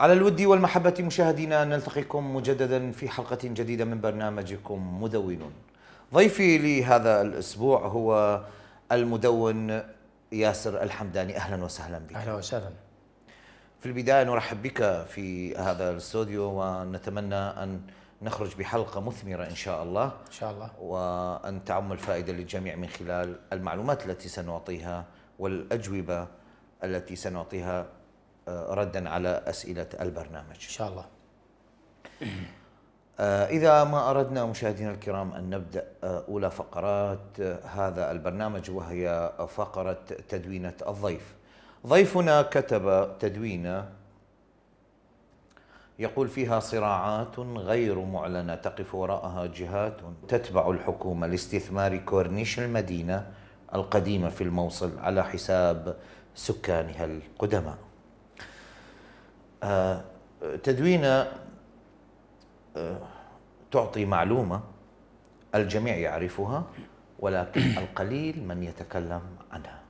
على الود والمحبة مشاهدينا نلتقيكم مجددا في حلقة جديدة من برنامجكم مدونون ضيفي لهذا الأسبوع هو المدون ياسر الحمداني أهلا وسهلا بك أهلا وسهلا في البداية نرحب بك في هذا الاستوديو ونتمنى أن نخرج بحلقة مثمرة إن شاء الله إن شاء الله وأن تعم الفائدة للجميع من خلال المعلومات التي سنعطيها والأجوبة التي سنعطيها آه، ردا على أسئلة البرنامج إن شاء الله آه، إذا ما أردنا مشاهدينا الكرام أن نبدأ آه، أولى فقرات هذا البرنامج وهي فقرة تدوينة الضيف ضيفنا كتب تدوينة يقول فيها صراعات غير معلنة تقف وراءها جهات تتبع الحكومة لاستثمار كورنيش المدينة القديمة في الموصل على حساب سكانها القدماء آه، تدوينة آه، تعطي معلومة الجميع يعرفها ولكن القليل من يتكلم عنها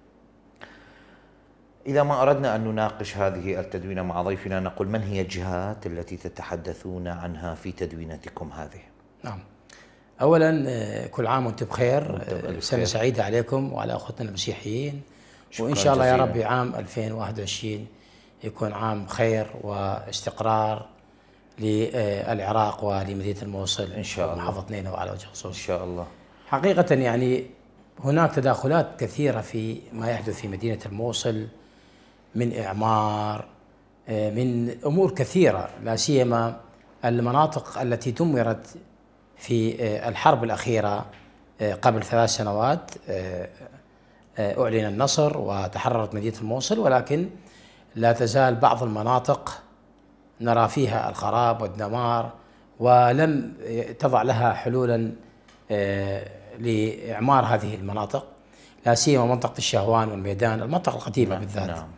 إذا ما أردنا أن نناقش هذه التدوينة مع ضيفنا نقول من هي الجهات التي تتحدثون عنها في تدوينتكم هذه؟ نعم أولا آه، كل عام وأنتم بخير سنة سعيدة عليكم وعلى أخوتنا المسيحيين وإن شاء الله يا رب عام 2021 يكون عام خير واستقرار للعراق ولمدينه الموصل ان شاء الله محافظه نينوى على وجه الخصوص ان شاء الله حقيقه يعني هناك تداخلات كثيره في ما يحدث في مدينه الموصل من اعمار من امور كثيره لا سيما المناطق التي دمرت في الحرب الاخيره قبل ثلاث سنوات اعلن النصر وتحررت مدينه الموصل ولكن لا تزال بعض المناطق نرى فيها الخراب والدمار ولم تضع لها حلولا آه، لاعمار هذه المناطق لا سيما منطقه الشهوان والميدان المنطقه القديمه نعم بالذات نعم.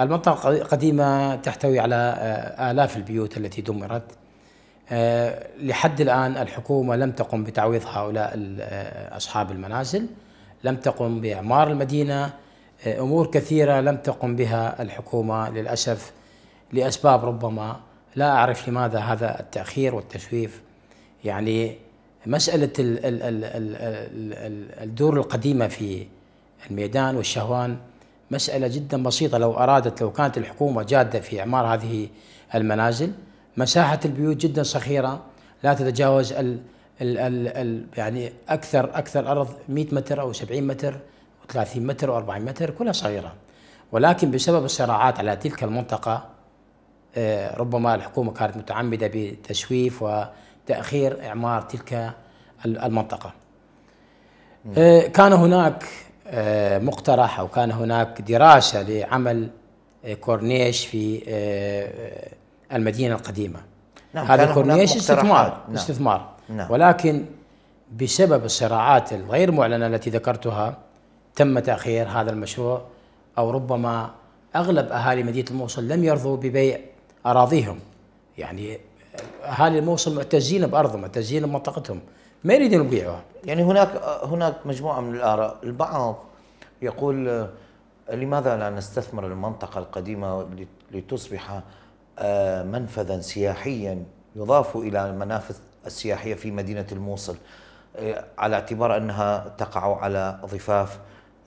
المنطقه القديمه تحتوي على آه، الاف البيوت التي دمرت آه، لحد الان الحكومه لم تقم بتعويض هؤلاء اصحاب المنازل لم تقم باعمار المدينه امور كثيره لم تقم بها الحكومه للاسف لاسباب ربما لا اعرف لماذا هذا التاخير والتسويف يعني مساله الدور القديمه في الميدان والشهوان مساله جدا بسيطه لو ارادت لو كانت الحكومه جاده في اعمار هذه المنازل مساحه البيوت جدا صغيره لا تتجاوز الـ الـ الـ يعني اكثر اكثر ارض 100 متر او 70 متر 30 متر و40 متر كلها صغيرة ولكن بسبب الصراعات على تلك المنطقة آه، ربما الحكومة كانت متعمدة بتسويف وتأخير إعمار تلك المنطقة آه، كان هناك آه، مقترح أو كان هناك دراسة لعمل كورنيش في المدينة القديمة نعم هذا الكورنيش استثمار نعم. استثمار نعم. ولكن بسبب الصراعات الغير معلنة التي ذكرتها تم تاخير هذا المشروع او ربما اغلب اهالي مدينه الموصل لم يرضوا ببيع اراضيهم يعني اهالي الموصل معتزين بارضهم معتزين بمنطقتهم ما يريدون يبيعوها يعني هناك هناك مجموعه من الاراء البعض يقول آه، لماذا لا نستثمر المنطقه القديمه لتصبح آه، منفذا سياحيا يضاف الى المنافذ السياحيه في مدينه الموصل آه، على اعتبار انها تقع على ضفاف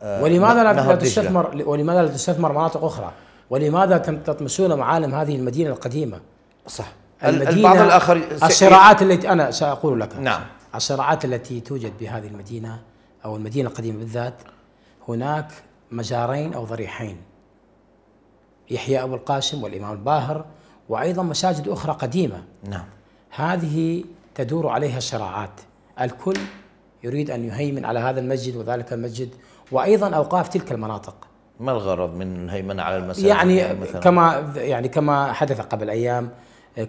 آه، ولماذا لا تستثمر ولماذا لا تستثمر مناطق اخرى؟ ولماذا تطمسون معالم هذه المدينه القديمه؟ صح البعض الاخر الصراعات التي انا ساقول لك نعم الصراعات التي توجد بهذه المدينه او المدينه القديمه بالذات هناك مزارين او ضريحين يحيى ابو القاسم والامام الباهر وايضا مساجد اخرى قديمه نعم هذه تدور عليها صراعات الكل يريد ان يهيمن على هذا المسجد وذلك المسجد وايضا اوقاف تلك المناطق ما الغرض من الهيمنه على المساجد يعني مثلاً؟ كما يعني كما حدث قبل ايام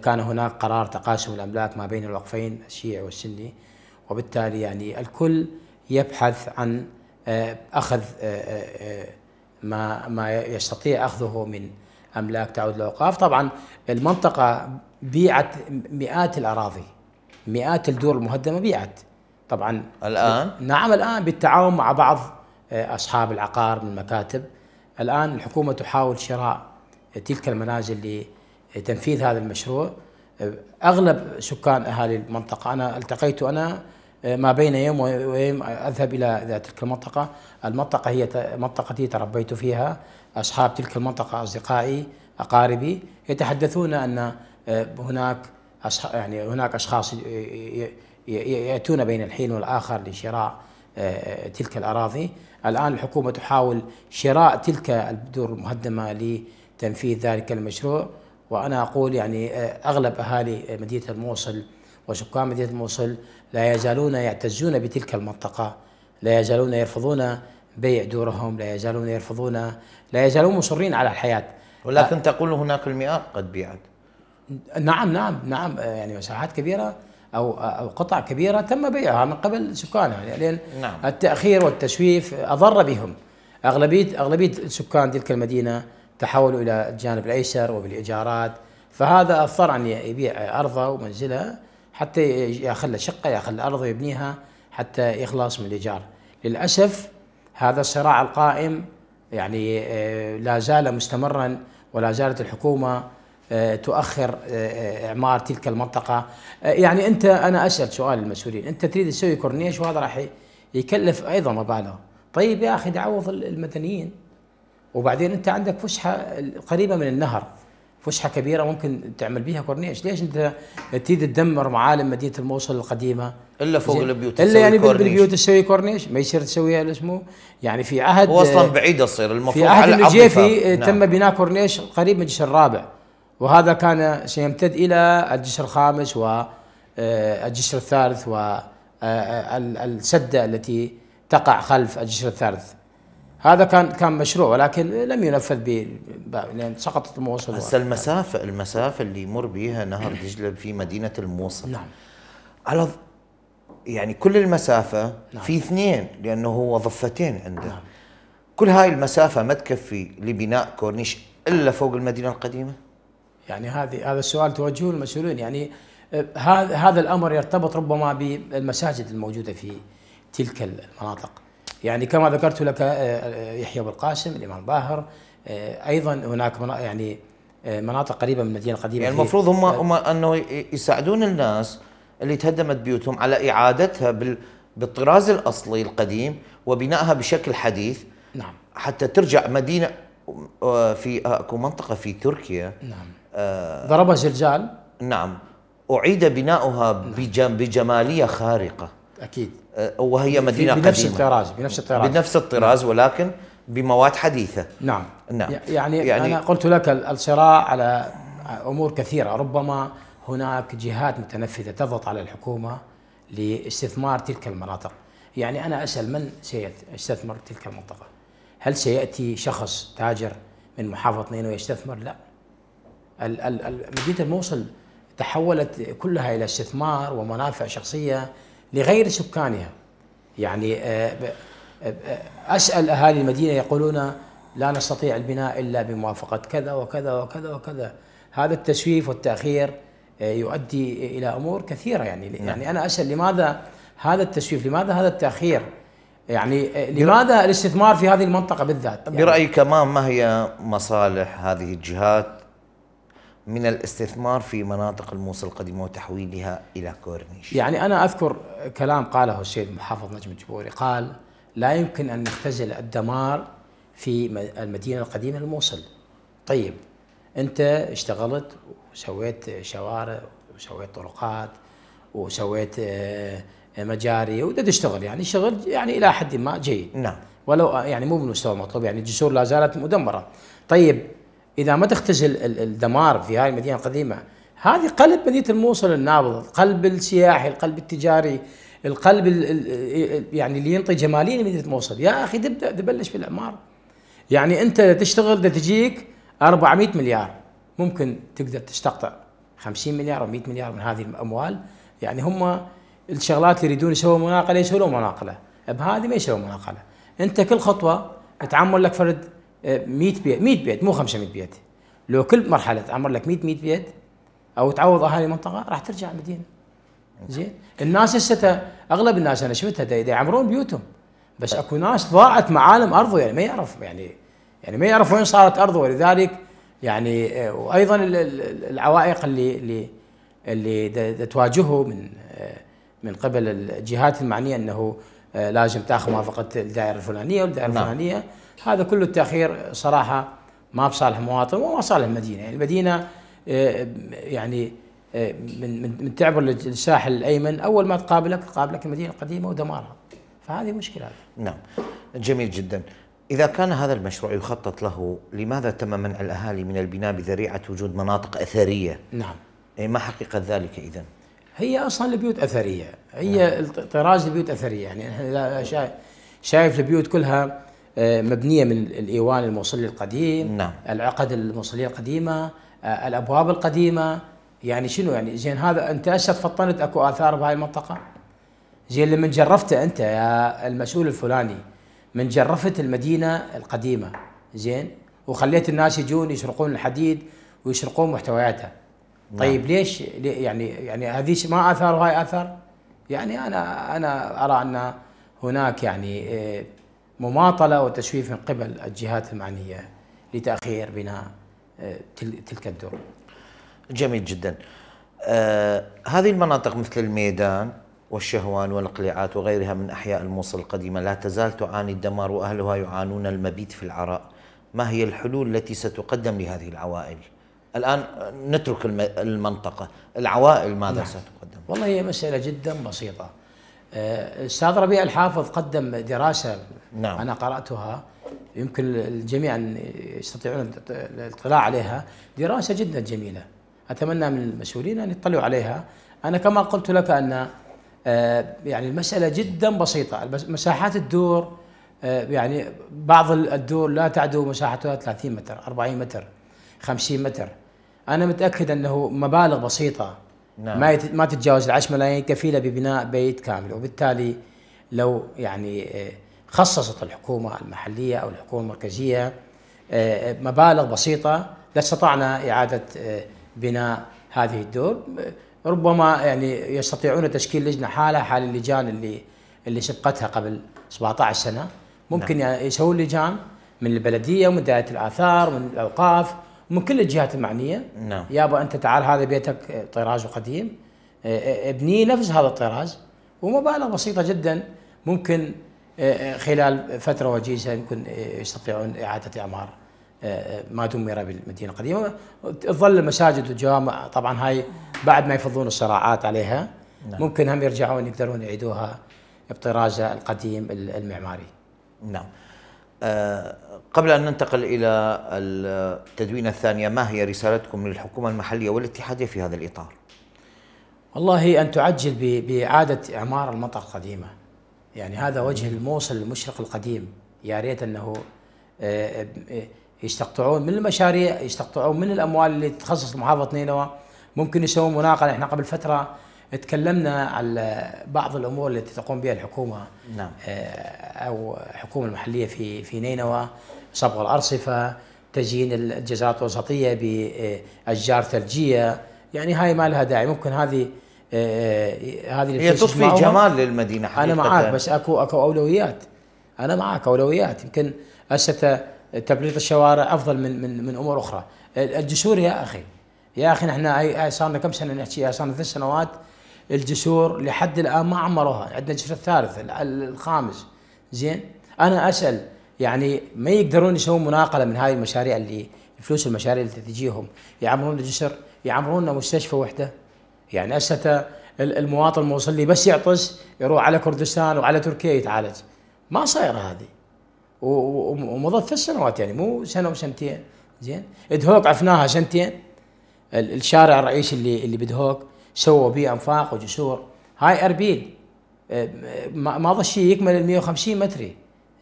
كان هناك قرار تقاسم الاملاك ما بين الوقفين الشيعي والسني وبالتالي يعني الكل يبحث عن آه، اخذ آه، آه، ما ما يستطيع اخذه من املاك تعود للاوقاف طبعا المنطقه بيعت مئات الاراضي مئات الدور المهدمه بيعت طبعا الان نعم الان بالتعاون مع بعض آه، أصحاب العقار من المكاتب الآن الحكومة تحاول شراء تلك المنازل لتنفيذ هذا المشروع آه، أغلب سكان أهالي المنطقة أنا التقيت أنا آه، ما بين يوم ويوم أذهب إلى تلك المنطقة المنطقة هي منطقتي تربيت فيها أصحاب تلك المنطقة أصدقائي أقاربي يتحدثون أن هناك يعني هناك أشخاص يأتون بين الحين والآخر لشراء آه، تلك الأراضي الآن الحكومة تحاول شراء تلك البذور المهدمة لتنفيذ ذلك المشروع وأنا أقول يعني آه، أغلب أهالي مدينة الموصل وسكان مدينة الموصل لا يزالون يعتزون بتلك المنطقة لا يزالون يرفضون بيع دورهم لا يزالون يرفضون لا يزالون مصرين على الحياة ولكن أ... تقول هناك المئات قد بيعت نعم نعم نعم آه، يعني مساحات كبيرة او او قطع كبيره تم بيعها من قبل سكانها يعني لان نعم. التاخير والتسويف اضر بهم اغلبيه اغلبيه سكان تلك المدينه تحولوا الى الجانب الايسر وبالايجارات فهذا اضطر ان يبيع ارضه ومنزله حتى ياخذ له شقه ياخذ الارض ويبنيها حتى يخلص من الايجار للاسف هذا الصراع القائم يعني آه، لا زال مستمرا ولا زالت الحكومه آه، تؤخر آه، آه، اعمار تلك المنطقه يعني انت انا اسال سؤال المسؤولين انت تريد تسوي كورنيش وهذا راح يكلف ايضا مبالغ طيب يا اخي دعوض المدنيين وبعدين انت عندك فسحه قريبه من النهر فسحه كبيره ممكن تعمل بها كورنيش ليش انت تريد تدمر معالم مدينه الموصل القديمه الا فوق البيوت الا يعني كورنيش. بالبيوت تسوي كورنيش ما يصير تسويها اسمه يعني في عهد هو اصلا بعيد تصير المفروض في عهد النجيفي نعم. تم بناء كورنيش قريب من الجسر الرابع وهذا كان سيمتد إلى الجسر الخامس والجسر آه، الثالث والسدة آه، التي تقع خلف الجسر الثالث هذا كان كان مشروع ولكن لم ينفذ ب لان سقطت الموصل هسه المسافه المسافه اللي يمر بها نهر دجله في مدينه الموصل نعم على يعني كل المسافه نعم. في اثنين لانه هو ضفتين عنده نعم. كل هاي المسافه ما تكفي لبناء كورنيش الا فوق المدينه القديمه يعني هذه هذا السؤال توجهه المسؤولين يعني آه، هذا هذا الامر يرتبط ربما بالمساجد الموجوده في تلك المناطق يعني كما ذكرت لك آه، آه، يحيى ابو القاسم الامام باهر ايضا هناك يعني مناطق قريبه من المدينه القديمه يعني المفروض هم هم انه يساعدون الناس اللي تهدمت بيوتهم على اعادتها بال بالطراز الاصلي القديم وبنائها بشكل حديث نعم حتى ترجع مدينه في اكو منطقه في تركيا نعم آه، ضربها زلزال نعم أعيد بناؤها بجم بجمالية خارقة أكيد آه، وهي مدينة بنفس قديمة الطراز بنفس الطراز بنفس نعم. الطراز نعم. ولكن بمواد حديثة نعم نعم يعني, يعني أنا قلت لك الصراع على أمور كثيرة ربما هناك جهات متنفذة تضغط على الحكومة لاستثمار تلك المناطق يعني أنا أسأل من سيستثمر تلك المنطقة هل سيأتي شخص تاجر من محافظة نينوى يستثمر لا مدينه الموصل تحولت كلها الى استثمار ومنافع شخصيه لغير سكانها يعني آه، آه، آه، اسال اهالي المدينه يقولون لا نستطيع البناء الا بموافقه كذا وكذا وكذا وكذا هذا التسويف والتاخير يؤدي الى امور كثيره يعني نعم. يعني انا اسال لماذا هذا التسويف لماذا هذا التاخير يعني لماذا الاستثمار في هذه المنطقه بالذات يعني برايك ما ما هي مصالح هذه الجهات من الاستثمار في مناطق الموصل القديمه وتحويلها الى كورنيش. يعني انا اذكر كلام قاله السيد محافظ نجم الجبوري قال لا يمكن ان نختزل الدمار في المدينه القديمه الموصل. طيب انت اشتغلت وسويت شوارع وسويت طرقات وسويت آه، مجاري وده تشتغل يعني شغل يعني الى حد ما جيد. نعم. ولو يعني مو بالمستوى المطلوب يعني الجسور لا زالت مدمره. طيب اذا ما تختزل الدمار في هاي المدينه القديمه هذه قلب مدينه الموصل النابضه، القلب السياحي، القلب التجاري، القلب الـ الـ يعني اللي ينطي جماليه لمدينه الموصل، يا اخي تبدا تبلش بالاعمار. يعني انت تشتغل تجيك 400 مليار ممكن تقدر تستقطع 50 مليار او 100 مليار من هذه الاموال، يعني هم الشغلات اللي يريدون يسوون مناقله يسوون مناقله، بهذه ما يسوون مناقله. انت كل خطوه تعمل لك فرد 100 بيت 100 بيت مو 500 بيت لو كل مرحله تعمر لك 100 100 بيت او تعوض اهالي المنطقه راح ترجع المدينه زين الناس هسه اغلب الناس انا شفتها يعمرون بيوتهم بس اكو ناس ضاعت معالم ارضه يعني ما يعرف يعني يعني ما يعرف وين صارت ارضه ولذلك يعني آه، وايضا العوائق اللي اللي اللي تواجهه من آه، من قبل الجهات المعنيه انه آه، لازم تاخذ موافقه الدائره الفلانيه والدائره نعم. الفلانيه هذا كله التاخير صراحه ما بصالح المواطن وما صالح المدينه يعني المدينه آه، يعني آه، من من من تعبر للساحل الايمن اول ما تقابلك تقابلك المدينه القديمه ودمارها فهذه مشكله نعم جميل جدا إذا كان هذا المشروع يخطط له لماذا تم منع الأهالي من البناء بذريعة وجود مناطق أثرية؟ نعم إيه، ما حقيقة ذلك إذا؟ هي أصلا البيوت أثرية هي نعم. طراز البيوت أثرية يعني إحنا شايف البيوت كلها آه، مبنيه من الايوان الموصلي القديم نعم. العقد الموصليه القديمه آه، الابواب القديمه يعني شنو يعني زين هذا انت هسه فطنت اكو اثار بهاي المنطقه زين لما جرفته انت يا المسؤول الفلاني من جرفت المدينه القديمه زين وخليت الناس يجون يسرقون الحديد ويسرقون محتوياتها نعم. طيب ليش يعني يعني هذه ما اثار وهاي اثر يعني انا انا ارى ان هناك يعني آه، مماطلة وتسويف من قبل الجهات المعنية لتأخير بناء آه، تلك الدور جميل جدا آه هذه المناطق مثل الميدان والشهوان والقليعات وغيرها من أحياء الموصل القديمة لا تزال تعاني الدمار وأهلها يعانون المبيت في العراء ما هي الحلول التي ستقدم لهذه العوائل؟ الآن نترك المنطقة العوائل ماذا نعم. ستقدم؟ والله هي مسألة جدا بسيطة آه، استاذ ربيع الحافظ قدم دراسه نعم. انا قراتها يمكن الجميع ان يستطيعون الاطلاع عليها دراسه جدا جميله اتمنى من المسؤولين ان يطلعوا عليها انا كما قلت لك ان آه، يعني المساله جدا بسيطه مساحات الدور آه، يعني بعض الدور لا تعدو مساحتها 30 متر 40 متر 50 متر انا متاكد انه مبالغ بسيطه نعم. ما ما تتجاوز ال 10 ملايين كفيله ببناء بيت كامل وبالتالي لو يعني آه، خصصت الحكومه المحليه او الحكومه المركزيه آه، مبالغ بسيطه لاستطعنا اعاده آه، بناء هذه الدور ربما يعني يستطيعون تشكيل لجنه حاله حال اللجان اللي اللي سبقتها قبل 17 سنه ممكن نعم. يسوون لجان من البلديه ومن دائره الاثار ومن الاوقاف من كل الجهات المعنيه نعم يابا انت تعال هذا بيتك آه، طرازه قديم آه، آه، ابنيه نفس هذا الطراز ومبالغ بسيطه جدا ممكن خلال فتره وجيزه يمكن يستطيعون اعاده اعمار ما دمر بالمدينه القديمه تظل المساجد والجوامع طبعا هاي بعد ما يفضون الصراعات عليها نعم. ممكن هم يرجعون يقدرون يعيدوها بطرازها القديم المعماري نعم آه، قبل أن ننتقل إلى التدوينة الثانية ما هي رسالتكم للحكومة المحلية والاتحادية في هذا الإطار؟ والله أن تعجل بإعادة إعمار المنطقة القديمة يعني هذا وجه الموصل المشرق القديم يا ريت أنه آه، آه، يستقطعون من المشاريع يستقطعون من الأموال اللي تخصص محافظة نينوى ممكن يسوون مناقلة احنا قبل فترة تكلمنا على بعض الامور التي تقوم بها الحكومه نعم. آه، او الحكومه المحليه في في نينوى صبغ الارصفه تزيين الجزرات الوسطيه باشجار آه، ثلجيه يعني هاي ما لها داعي ممكن هذه آه، هذه هي تضفي جمال للمدينه حقيقة انا معك بس اكو اكو اولويات انا معك اولويات يمكن هسه تبليط الشوارع افضل من من من امور اخرى الجسور يا اخي يا اخي نحن صار لنا كم سنه نحكي صار لنا ثلاث سنوات الجسور لحد الان ما عمروها عندنا الجسر الثالث الخامس زين انا اسال يعني ما يقدرون يسوون مناقله من هذه المشاريع اللي فلوس المشاريع اللي تجيهم يعمرون الجسر يعمرون لنا مستشفى وحده يعني استه المواطن لي بس يعطس يروح على كردستان وعلى تركيا يتعالج ما صايره هذه ومضت ثلاث سنوات يعني مو سنه وسنتين زين ادهوك عفناها سنتين الشارع الرئيسي اللي اللي بدهوك سووا به انفاق وجسور هاي اربيل ما ظل شيء يكمل ال 150 متر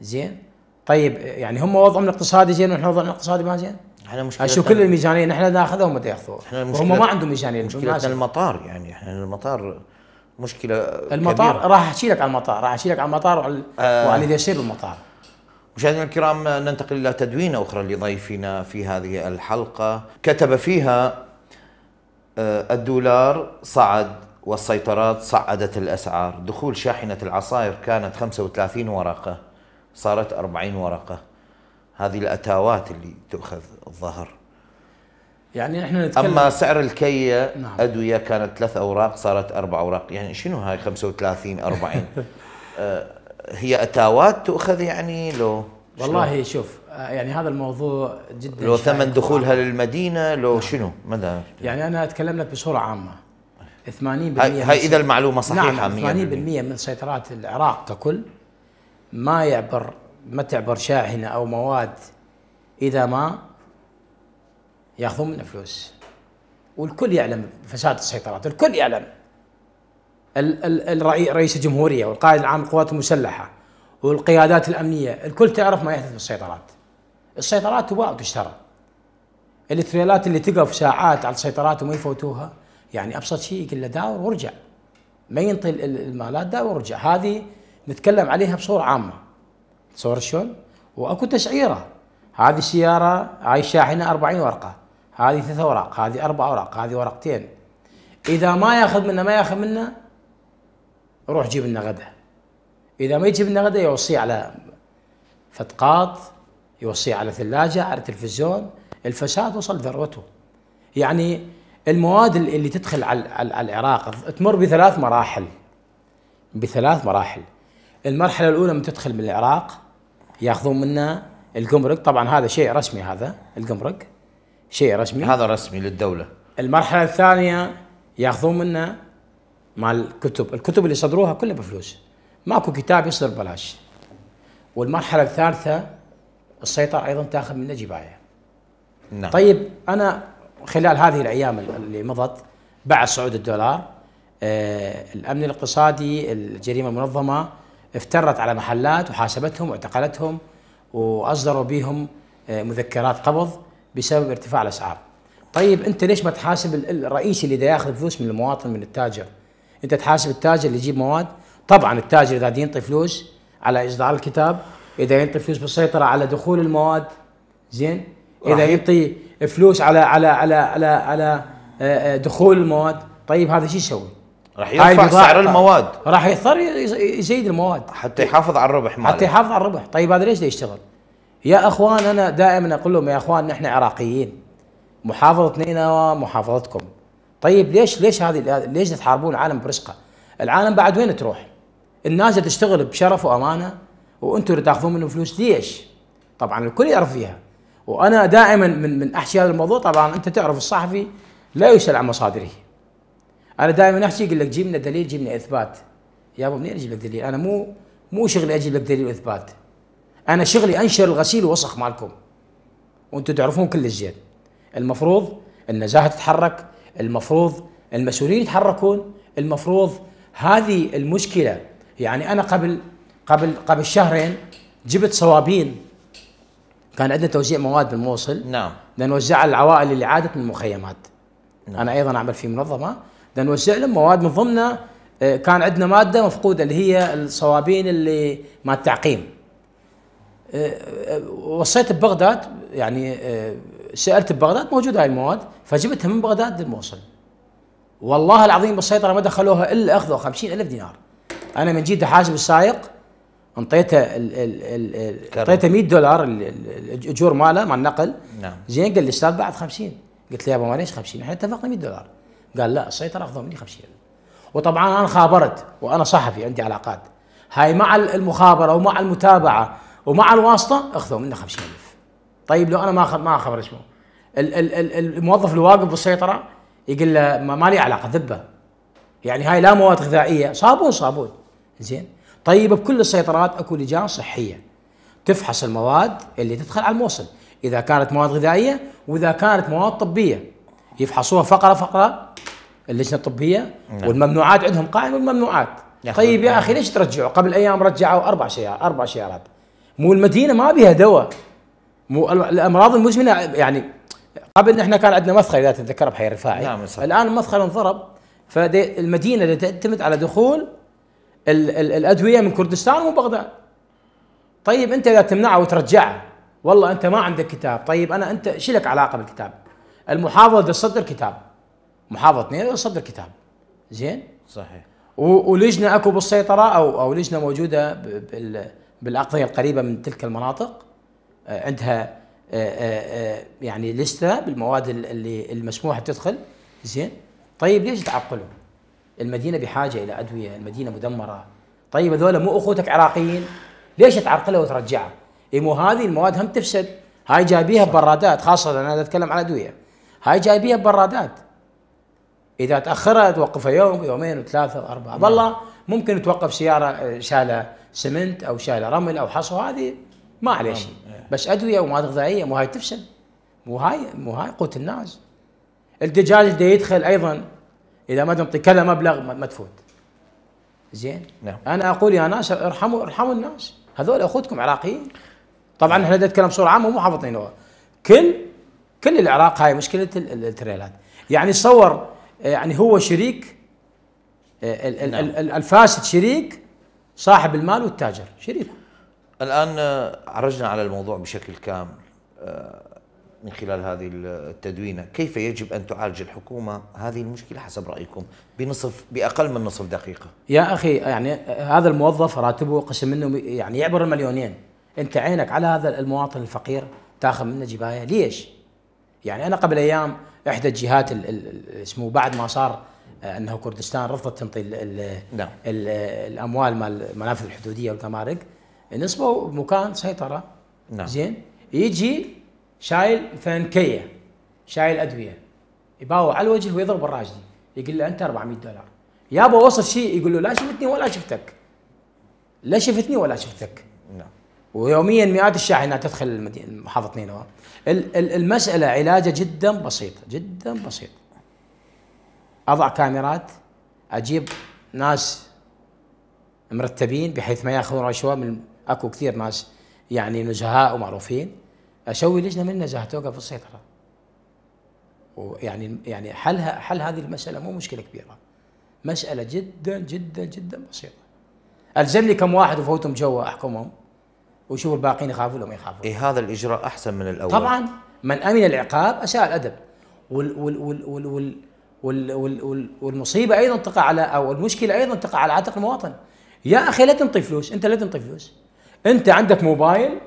زين طيب يعني هم وضعهم الاقتصادي زين ونحن وضعنا الاقتصادي ما زين احنا مشكلة شو كل الميزانيه نحن ناخذها وما ياخذوها هم ما عندهم ميزانيه مشكلتنا المطار يعني احنا المطار مشكله المطار كبيرة. راح احكي لك عن المطار راح احكي لك عن المطار وعن آه اللي يصير بالمطار مشاهدينا الكرام ننتقل الى تدوينه اخرى لضيفنا في هذه الحلقه كتب فيها آه، الدولار صعد والسيطرات صعدت الأسعار دخول شاحنة العصائر كانت 35 ورقة صارت 40 ورقة هذه الأتاوات اللي تؤخذ الظهر يعني احنا نتكلم اما سعر الكيه نعم. ادويه كانت ثلاث اوراق صارت اربع اوراق يعني شنو هاي 35 40 آه هي اتاوات تؤخذ يعني لو والله شوف يعني هذا الموضوع جدا لو ثمن دخولها عام. للمدينه لو نعم. شنو ماذا يعني انا اتكلم لك بصوره عامه 80% هاي, هاي اذا المعلومه صحيحه نعم 80% من سيطرات العراق ككل ما يعبر ما تعبر شاحنه او مواد اذا ما ياخذون منه فلوس والكل يعلم فساد السيطرات الكل يعلم رئيس الجمهوريه والقائد العام للقوات المسلحه والقيادات الامنيه الكل تعرف ما يحدث بالسيطرات السيطرات تباع وتشترى التريلات اللي تقف ساعات على السيطرات وما يفوتوها يعني ابسط شيء يقول له داور وارجع ما ينطي المالات داور وارجع هذه نتكلم عليها بصوره عامه تصور شلون؟ واكو تسعيره هذه السياره هاي الشاحنه 40 ورقه هذه ثلاث اوراق هذه اربع اوراق هذه ورقتين اذا ما ياخذ منا ما ياخذ منا روح جيب لنا غدا اذا ما يجيب لنا غدا يوصي على فتقاط يوصي على ثلاجة على تلفزيون الفساد وصل ذروته يعني المواد اللي تدخل على العراق تمر بثلاث مراحل بثلاث مراحل المرحلة الأولى من تدخل من العراق ياخذون منا الجمرك طبعا هذا شيء رسمي هذا الجمرك شيء رسمي هذا رسمي للدولة المرحلة الثانية ياخذون منا مال الكتب الكتب اللي صدروها كلها بفلوس ماكو كتاب يصدر ببلاش والمرحلة الثالثة السيطرة أيضا تأخذ من جباية نعم. طيب أنا خلال هذه الأيام اللي مضت بعد صعود الدولار آه الأمن الاقتصادي الجريمة المنظمة افترت على محلات وحاسبتهم واعتقلتهم وأصدروا بهم آه مذكرات قبض بسبب ارتفاع الأسعار طيب أنت ليش ما تحاسب الرئيس اللي دا ياخذ فلوس من المواطن من التاجر أنت تحاسب التاجر اللي يجيب مواد طبعا التاجر إذا ينطي فلوس على إصدار الكتاب اذا ينطي فلوس بالسيطره على دخول المواد زين اذا يعطي فلوس على على على على على آه، آه، دخول المواد طيب هذا شو يسوي؟ راح يرفع سعر طيب. المواد راح يضطر يزيد المواد حتى يحافظ على الربح ماله حتى يحافظ على الربح طيب هذا ليش يشتغل؟ يا اخوان انا دائما اقول لهم يا اخوان نحن عراقيين محافظه نينوى محافظتكم طيب ليش ليش هذه ليش تحاربون العالم برزقه؟ العالم بعد وين تروح؟ الناس تشتغل بشرف وامانه وانتم اللي تاخذون منهم فلوس ليش؟ طبعا الكل يعرف فيها وانا دائما من من احكي هذا الموضوع طبعا انت تعرف الصحفي لا يسال عن مصادره انا دائما احكي يقول لك جيب لنا دليل جيب لنا اثبات يا ابو منين اجيب لك دليل انا مو مو شغلي اجيب لك دليل واثبات انا شغلي انشر الغسيل والوسخ مالكم وانتم تعرفون كل الزين المفروض النزاهه تتحرك المفروض المسؤولين يتحركون المفروض هذه المشكله يعني انا قبل قبل قبل شهرين جبت صوابين كان عندنا توزيع مواد بالموصل نعم لنوزع على العوائل اللي عادت من المخيمات نعم. انا ايضا اعمل في منظمه لنوزع لهم مواد من ضمنها آه، كان عندنا ماده مفقوده اللي هي الصوابين اللي ما التعقيم آه، آه، وصيت ببغداد يعني سالت ببغداد موجوده هاي المواد فجبتها من بغداد للموصل والله العظيم بالسيطره ما دخلوها الا اخذوا 50000 دينار انا من جيت حاسب السائق انطيته انطيته 100 دولار الاجور ماله مال النقل نعم زين قال لي استاذ بعد 50 قلت له يابا ابو ليش 50 احنا اتفقنا 100 دولار قال لا السيطره اخذوا مني 50 وطبعا انا خابرت وانا صحفي عندي علاقات هاي مع المخابره ومع المتابعه ومع الواسطه اخذوا منه 50000 طيب لو انا ما ما خبر اسمه الموظف الواقف بالسيطره يقول له ما لي علاقه ذبه يعني هاي لا مواد غذائيه صابون صابون زين طيبه بكل السيطرات اكو لجان صحيه تفحص المواد اللي تدخل على الموصل اذا كانت مواد غذائيه واذا كانت مواد طبيه يفحصوها فقره فقره اللجنه الطبيه نعم. والممنوعات عندهم قائمه الممنوعات طيب يا نعم. اخي ليش ترجعوا؟ قبل ايام رجعوا اربع سيارات اربع سيارات مو المدينه ما بها دواء مو الامراض المزمنه يعني قبل احنا كان عندنا مدخل اذا تتذكر بحي الرفاعي نعم صح. الان المدخل انضرب فالمدينه تعتمد على دخول الادويه من كردستان وبغداد طيب انت اذا تمنعه وترجعه والله انت ما عندك كتاب طيب انا انت لك علاقه بالكتاب المحافظه تصدر كتاب محافظه اثنين تصدر كتاب زين صحيح ولجنه اكو بالسيطره او او لجنه موجوده بالاقضيه القريبه من تلك المناطق آه، عندها آه، آه، يعني لسته بالمواد اللي المسموح تدخل زين طيب ليش تعطلهم المدينه بحاجه الى ادويه، المدينه مدمره. طيب هذول مو اخوتك عراقيين؟ ليش تعرقله وترجعه؟ اي مو هذه المواد هم تفسد، هاي جايبيها ببرادات خاصه انا اتكلم عن ادويه. هاي جايبيها ببرادات. اذا تاخرت وقفها يوم يومين وثلاثه واربعه، نعم. والله ممكن توقف سياره شاله سمنت او شاله رمل او حصو هذه ما عليه شيء، إيه. بس ادويه ومواد غذائيه مو هاي تفسد. مو هاي مو هاي قوت الناس. الدجاج اللي يدخل ايضا اذا ما تنطي كذا مبلغ ما تفوت زين نعم. انا اقول يا ناس ارحموا ارحموا الناس هذول اخوتكم عراقيين طبعا احنا نتكلم بصوره عامه مو حافظين كل كل العراق هاي مشكله التريلات يعني تصور آه، يعني هو شريك آه، نعم. الفاسد شريك صاحب المال والتاجر شريكه الان آه، عرجنا على الموضوع بشكل كامل من خلال هذه التدوينة كيف يجب أن تعالج الحكومة هذه المشكلة حسب رأيكم بنصف بأقل من نصف دقيقة يا أخي يعني هذا الموظف راتبه قسم منه يعني يعبر المليونين أنت عينك على هذا المواطن الفقير تاخذ منه جباية ليش يعني أنا قبل أيام إحدى الجهات اسمه بعد ما صار آه، أنه كردستان رفضت تنطي نعم. الأموال مال المنافذ الحدودية والتمارق نصبوا مكان سيطرة نعم. زين يجي شايل مثلا كيه شايل ادويه يباوع على الوجه ويضرب الراجل يقول له انت 400 دولار يابا وصل شيء يقول له لا شفتني ولا شفتك لا شفتني ولا شفتك نعم ويوميا مئات الشاحنات تدخل المدينه محافظه نينوى المساله علاجها جدا بسيط جدا بسيط اضع كاميرات اجيب ناس مرتبين بحيث ما ياخذون رشوه من اكو كثير ناس يعني نزهاء ومعروفين اسوي لجنه من نزاهه توقف السيطره ويعني يعني حلها حل هذه المساله مو مشكله كبيره مساله جدا جدا جدا بسيطه الزم لي كم واحد وفوتهم جوا احكمهم وشوف الباقيين يخافوا لهم يخافوا إيه هذا الاجراء احسن من الاول طبعا من امن العقاب اساء الادب وال وال وال وال وال وال وال وال والمصيبه ايضا تقع على او المشكله ايضا تقع على عاتق المواطن يا اخي لا تنطي فلوس انت لا تنطي فلوس انت عندك موبايل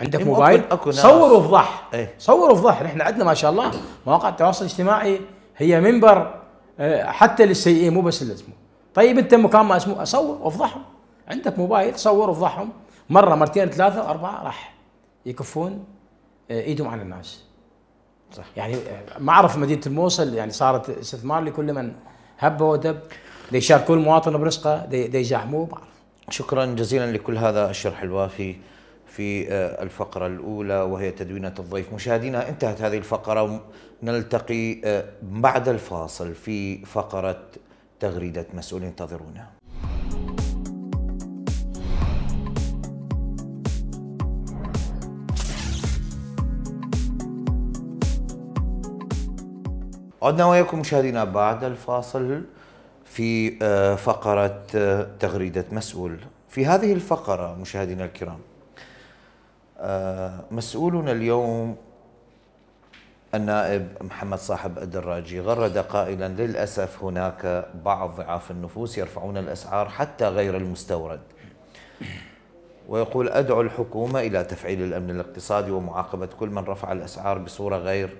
عندك إيه، موبايل أكو ناس. صور وافضح ايه؟ صور وافضح نحن عندنا ما شاء الله مواقع التواصل الاجتماعي هي منبر آه، حتى للسيئين مو بس اللي طيب انت مكان ما اسمه اصور وافضحهم عندك موبايل صور وافضحهم مره مرتين ثلاثه اربعه راح يكفون ايدهم آه، عن الناس صح يعني آه، ما اعرف مدينه الموصل يعني صارت استثمار لكل من هب ودب ليشاركون المواطن برزقه ليزاحموه ما اعرف شكرا جزيلا لكل هذا الشرح الوافي في آه، الفقرة الأولى وهي تدوينة الضيف مشاهدينا انتهت هذه الفقرة نلتقي آه، بعد الفاصل في فقرة تغريدة مسؤول انتظرونا عدنا وياكم مشاهدينا بعد الفاصل في آه، فقرة تغريدة مسؤول في هذه الفقرة مشاهدينا الكرام آه، مسؤولنا اليوم النائب محمد صاحب الدراجي غرد قائلا للأسف هناك بعض ضعاف النفوس يرفعون الأسعار حتى غير المستورد ويقول أدعو الحكومة إلى تفعيل الأمن الاقتصادي ومعاقبة كل من رفع الأسعار بصورة غير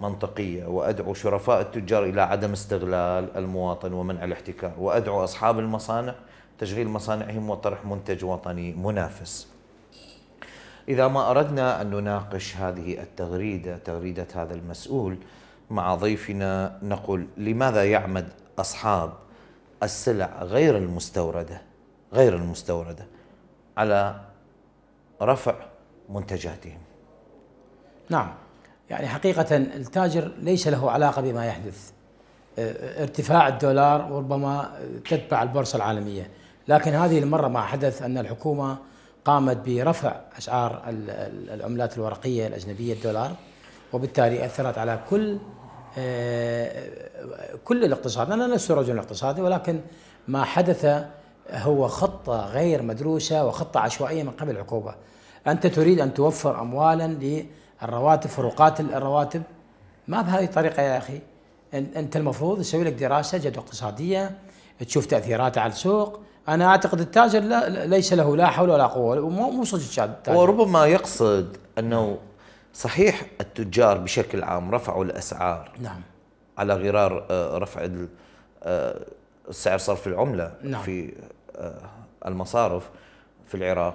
منطقية وأدعو شرفاء التجار إلى عدم استغلال المواطن ومنع الاحتكار وأدعو أصحاب المصانع تشغيل مصانعهم وطرح منتج وطني منافس إذا ما أردنا أن نناقش هذه التغريدة تغريدة هذا المسؤول مع ضيفنا نقول لماذا يعمد أصحاب السلع غير المستوردة غير المستوردة على رفع منتجاتهم نعم يعني حقيقة التاجر ليس له علاقة بما يحدث آه، ارتفاع الدولار وربما تتبع البورصة العالمية لكن هذه المرة ما حدث أن الحكومة قامت برفع أسعار العملات الورقية الأجنبية الدولار وبالتالي أثرت على كل آه، كل الاقتصاد أنا لست رجل اقتصادي ولكن ما حدث هو خطة غير مدروسة وخطة عشوائية من قبل العقوبة أنت تريد أن توفر أموالا للرواتب فروقات الرواتب ما بهذه الطريقة يا أخي أنت المفروض تسوي لك دراسة جدوى اقتصادية تشوف تأثيراتها على السوق انا اعتقد التاجر لا ليس له لا حول ولا قوه مو صدق التاجر وربما يقصد انه صحيح التجار بشكل عام رفعوا الاسعار نعم على غرار آه، رفع آه، سعر صرف العمله نعم. في آه، المصارف في العراق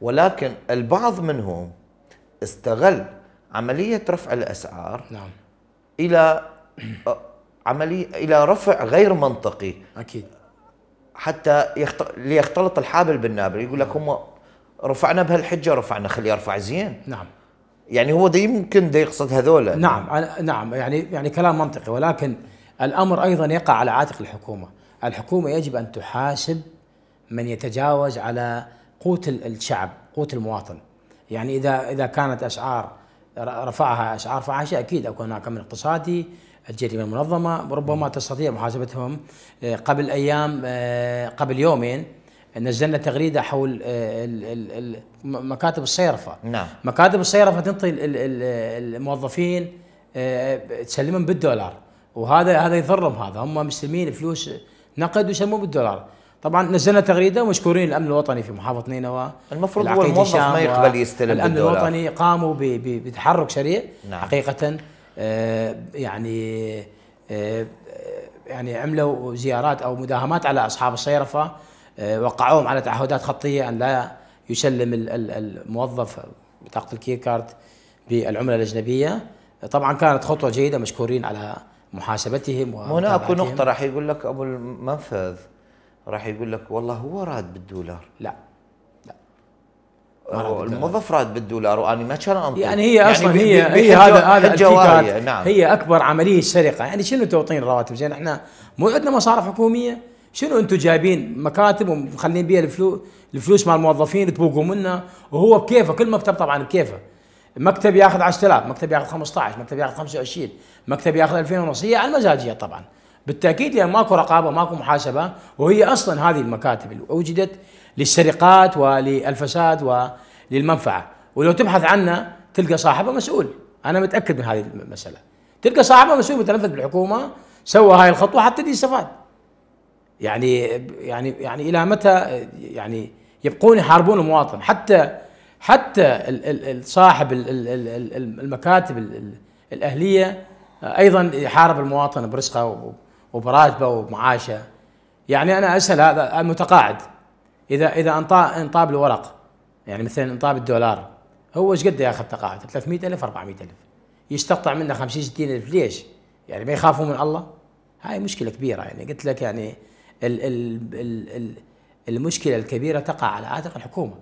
ولكن البعض منهم استغل عمليه رفع الاسعار نعم. الى عمليه الى رفع غير منطقي اكيد حتى يخت... ليختلط الحابل بالنابل يقول لك هم رفعنا بهالحجه رفعنا خليه يرفع زين نعم يعني هو ده يمكن ده يقصد هذول نعم نعم يعني يعني كلام منطقي ولكن الامر ايضا يقع على عاتق الحكومه الحكومه يجب ان تحاسب من يتجاوز على قوت الشعب قوت المواطن يعني اذا اذا كانت اسعار رفعها اسعار فاحشه اكيد اكو هناك من اقتصادي الجريمه المنظمه ربما تستطيع محاسبتهم آه، قبل ايام آه، قبل يومين نزلنا تغريده حول آه، مكاتب الصيرفه نعم مكاتب الصيرفه تنطي الموظفين تسلمهم بالدولار وهذا هذا يضرهم هذا هم مستلمين فلوس نقد ويسلمون بالدولار طبعا نزلنا تغريده ومشكورين الامن الوطني في محافظه نينوى المفروض هو الموظف ما يقبل يستلم الامن الوطني قاموا بتحرك سريع نعم. حقيقه آه، يعني آه، يعني عملوا زيارات او مداهمات على اصحاب الصيرفه آه، وقعوهم على تعهدات خطيه ان لا يسلم الموظف بطاقه الكي كارد بالعمله الاجنبيه طبعا كانت خطوه جيده مشكورين على محاسبتهم هنا اكو نقطه راح يقول لك ابو المنفذ راح يقول لك والله هو راد بالدولار لا الموظف راد بالدولار وانا ما كان انطي يعني هي يعني اصلا هي هي هذا هذا نعم. هي اكبر عمليه سرقه يعني شنو توطين رواتب زين احنا مو عندنا مصارف حكوميه شنو انتم جايبين مكاتب ومخلين بيها الفلوس الفلوس مال الموظفين تبوقوا منها وهو بكيفه كل مكتب طبعا بكيفه مكتب ياخذ 10000 مكتب ياخذ 15 مكتب ياخذ 25 مكتب ياخذ 2000 ونص هي على المزاجيه طبعا بالتاكيد لان يعني ماكو رقابه ماكو محاسبه وهي اصلا هذه المكاتب اللي وجدت للسرقات وللفساد وللمنفعه ولو تبحث عنه تلقى صاحبه مسؤول انا متاكد من هذه المساله تلقى صاحبه مسؤول متنفذ بالحكومه سوى هاي الخطوه حتى دي استفاد يعني يعني يعني الى متى يعني يبقون يحاربون المواطن حتى حتى صاحب المكاتب الاهليه ايضا يحارب المواطن برزقه وبراتبه ومعاشه يعني انا اسال هذا المتقاعد اذا اذا انطاب الورق يعني مثلا انطاب الدولار هو ايش قد ياخذ تقاعد 300000 400000 يستقطع منه 50 60000 ليش؟ يعني ما يخافوا من الله هاي مشكله كبيره يعني قلت لك يعني ال ال ال ال المشكله الكبيره تقع على عاتق الحكومه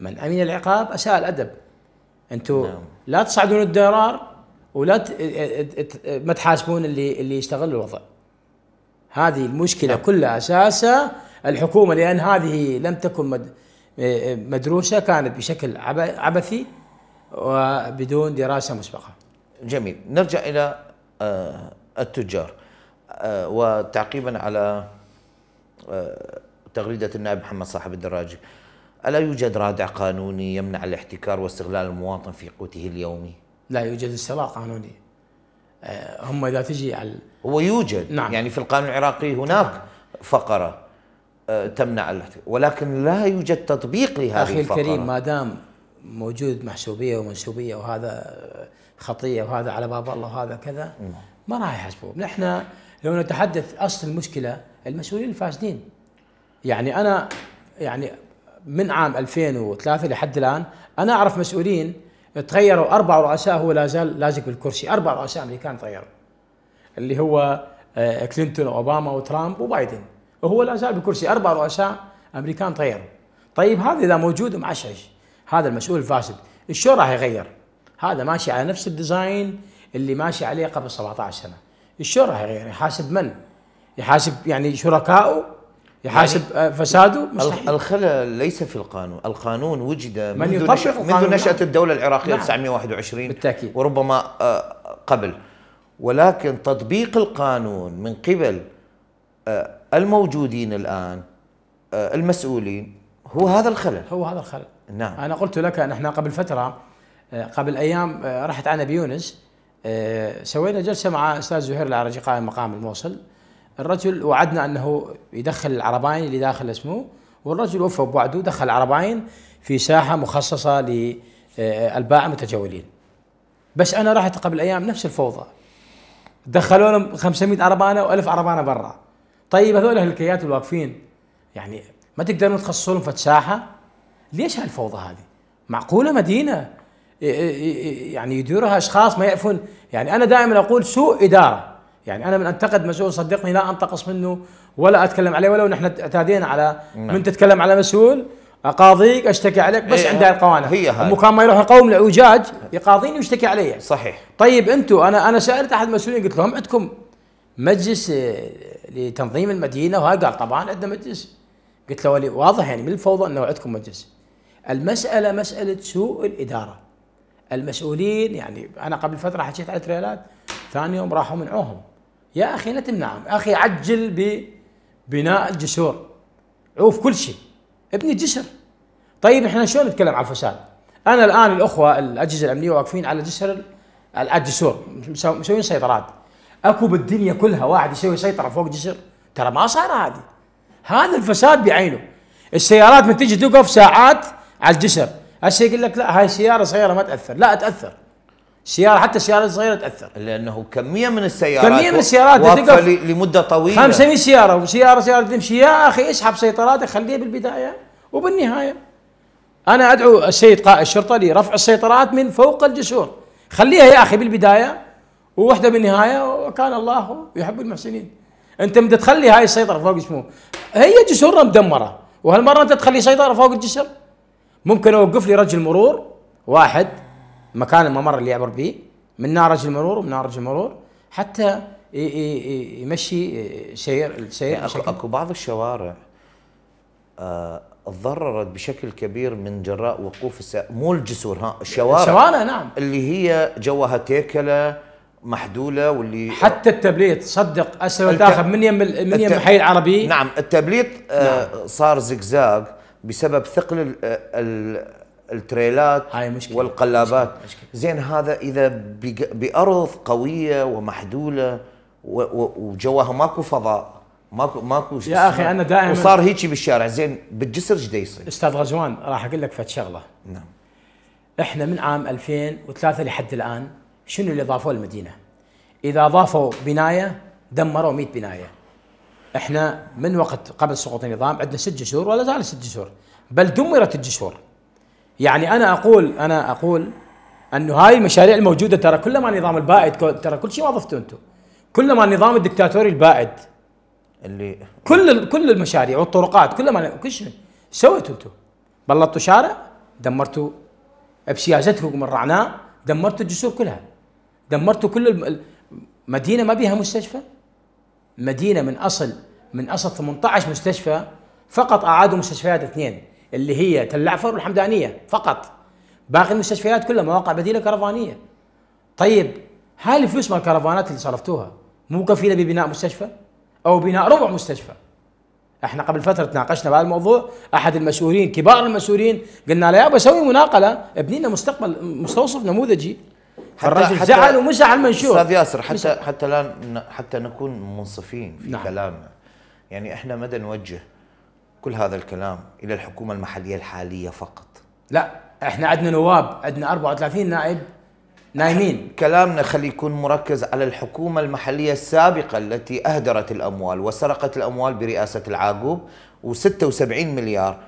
من امين العقاب اساء الادب انتم نعم. لا تصعدون الدولار ولا ما تحاسبون اللي اللي يشتغل الوضع هذه المشكله نعم. كلها اساسها الحكومه لان هذه لم تكن آه، مدروسه كانت بشكل عبثي وبدون دراسه مسبقه. جميل، نرجع الى آه، التجار آه، وتعقيبا على تغريده النائب محمد صاحب الدراجي. ألا يوجد رادع قانوني يمنع الاحتكار واستغلال المواطن في قوته اليومي؟ لا يوجد استغلال قانوني هم إذا تجي على هو يوجد نعم. يعني في القانون العراقي هناك نعم. فقرة آه، تمنع ولكن لا يوجد تطبيق لهذه أخي الفقرة الكريم ما دام موجود محسوبية ومنسوبية وهذا خطية وهذا على باب الله وهذا كذا نعم. ما راح يحاسبوه نحن لو نتحدث أصل المشكلة المسؤولين الفاسدين يعني أنا يعني من عام 2003 لحد الآن أنا أعرف مسؤولين تغيروا أربع رؤساء هو لا زال لازق بالكرسي أربع رؤساء أمريكان تغيروا اللي هو آه، كلينتون وأوباما وترامب وبايدن وهو لا زال بكرسي اربع رؤساء امريكان طيروا طيب هذا اذا موجود معشش هذا المسؤول الفاسد شو راح يغير هذا ماشي على نفس الديزاين اللي ماشي عليه قبل 17 سنه شو راح يغير يحاسب من يحاسب يعني شركائه يحاسب يعني فساده مستحيل الخلل ليس في القانون، القانون وجد من منذ, منذ نشأة الدولة العراقية نعم. 1921 بالتأكيد وربما آه، قبل ولكن تطبيق القانون من قبل آه، الموجودين الان آه، المسؤولين هو هذا الخلل هو هذا الخلل نعم انا قلت لك احنا قبل فتره آه، قبل ايام آه، رحت انا بيونس سوينا جلسه مع استاذ زهير العرجي قائم مقام الموصل الرجل وعدنا انه يدخل العرباين اللي داخل اسمه والرجل وفى بوعده دخل العرباين في ساحه مخصصه للباعة المتجولين بس انا رحت قبل ايام نفس الفوضى دخلوا لهم 500 عربانه و1000 عربانه برا طيب هذول الهلكيات الكيات الواقفين يعني ما تقدرون تخصصون لهم فتشاحه؟ ليش هالفوضى هذه؟ معقوله مدينه يعني يديرها اشخاص ما يعرفون يعني انا دائما اقول سوء اداره يعني انا من انتقد مسؤول صدقني لا انتقص منه ولا اتكلم عليه ولو نحن اعتادينا على نعم. من تتكلم على مسؤول اقاضيك اشتكي عليك بس عندها القوانين هي هاي مكان ما يروح القوم لعوجاج يقاضيني ويشتكي علي صحيح طيب انتم انا انا سالت احد المسؤولين قلت لهم عندكم مجلس آه، لتنظيم المدينه وهذا قال طبعا عندنا مجلس قلت له واضح يعني من الفوضى انه عندكم مجلس المساله مساله سوء الاداره المسؤولين يعني انا قبل فتره حكيت على تريلات ثاني يوم راحوا منعوهم يا اخي لا تمنعهم اخي عجل ببناء الجسور عوف كل شيء ابني جسر طيب احنا شلون نتكلم عن الفساد انا الان الاخوه الاجهزه الامنيه واقفين على جسر الجسور مسويين سيطرات اكو بالدنيا كلها واحد يسوي سيطره فوق جسر ترى ما صار هذه هذا الفساد بعينه السيارات من تجي توقف ساعات على الجسر هسه يقول لك لا هاي سياره صغيره ما تاثر لا تاثر سياره حتى السيارات الصغيرة تأثر لأنه كمية من السيارات كمية من السيارات تقف لمدة طويلة 500 سيارة وسيارة سيارة تمشي يا أخي اسحب سيطراتك خليها بالبداية وبالنهاية أنا أدعو السيد قائد الشرطة لرفع السيطرات من فوق الجسور خليها يا أخي بالبداية ووحده بالنهايه وكان الله يحب المحسنين انت بدك تخلي هاي السيطره فوق جسمه هي جسورنا مدمره وهالمره انت تخلي سيطره فوق الجسر ممكن اوقف لي رجل مرور واحد مكان الممر اللي يعبر به من نار رجل مرور ومن نار رجل مرور حتى يمشي سير السير يعني اكو اكو بعض الشوارع آه، تضررت بشكل كبير من جراء وقوف السيارات مو الجسور ها الشوارع الشوارع نعم اللي هي جواها تيكله محدوله واللي حتى التبليط صدق اسهل الت... داخل من يم من يم الحي العربي نعم التبليط آه، نعم. صار زقزاق بسبب ثقل آه، التريلات هاي مشكلة والقلابات مشكلة مشكلة زين هذا اذا بارض قويه ومحدوله وجواها ماكو فضاء ماكو ماكو يا اخي انا دائما وصار هيك بالشارع زين بالجسر ايش يصير؟ استاذ غزوان راح اقول لك فد شغله نعم احنا من عام 2003 لحد الان شنو اللي ضافوه المدينه اذا ضافوا بنايه دمروا 100 بنايه احنا من وقت قبل سقوط النظام عندنا ست جسور ولا زال ست جسور بل دمرت الجسور يعني انا اقول انا اقول انه هاي المشاريع الموجوده ترى كلما النظام البائد ترى كل شيء ما ضفتوا انتم كلما النظام الدكتاتوري البائد اللي كل كل المشاريع والطرقات كلما كل شيء سويتوا انتم بلطتوا شارع دمرتوا بسياستكم الرعناء دمرتوا الجسور كلها دمرتوا كل الم... مدينه ما بيها مستشفى مدينه من اصل من اصل 18 مستشفى فقط اعادوا مستشفيات اثنين اللي هي تلعفر والحمدانيه فقط باقي المستشفيات كلها مواقع بديله كرفانيه طيب هاي الفلوس مال الكرفانات اللي صرفتوها مو كفيله ببناء مستشفى او بناء ربع مستشفى احنا قبل فتره تناقشنا بهذا الموضوع احد المسؤولين كبار المسؤولين قلنا له يابا سوي مناقله ابني لنا مستقبل مستوصف نموذجي حتى حتى زعل ومش زعل استاذ ياسر حتى مش... حتى الان حتى نكون منصفين في نعم. كلامنا يعني احنا مدى نوجه كل هذا الكلام الى الحكومه المحليه الحاليه فقط لا احنا عندنا نواب عندنا 34 نائب نايمين كلامنا خلي يكون مركز على الحكومة المحلية السابقة التي أهدرت الأموال وسرقت الأموال برئاسة العاقوب و76 مليار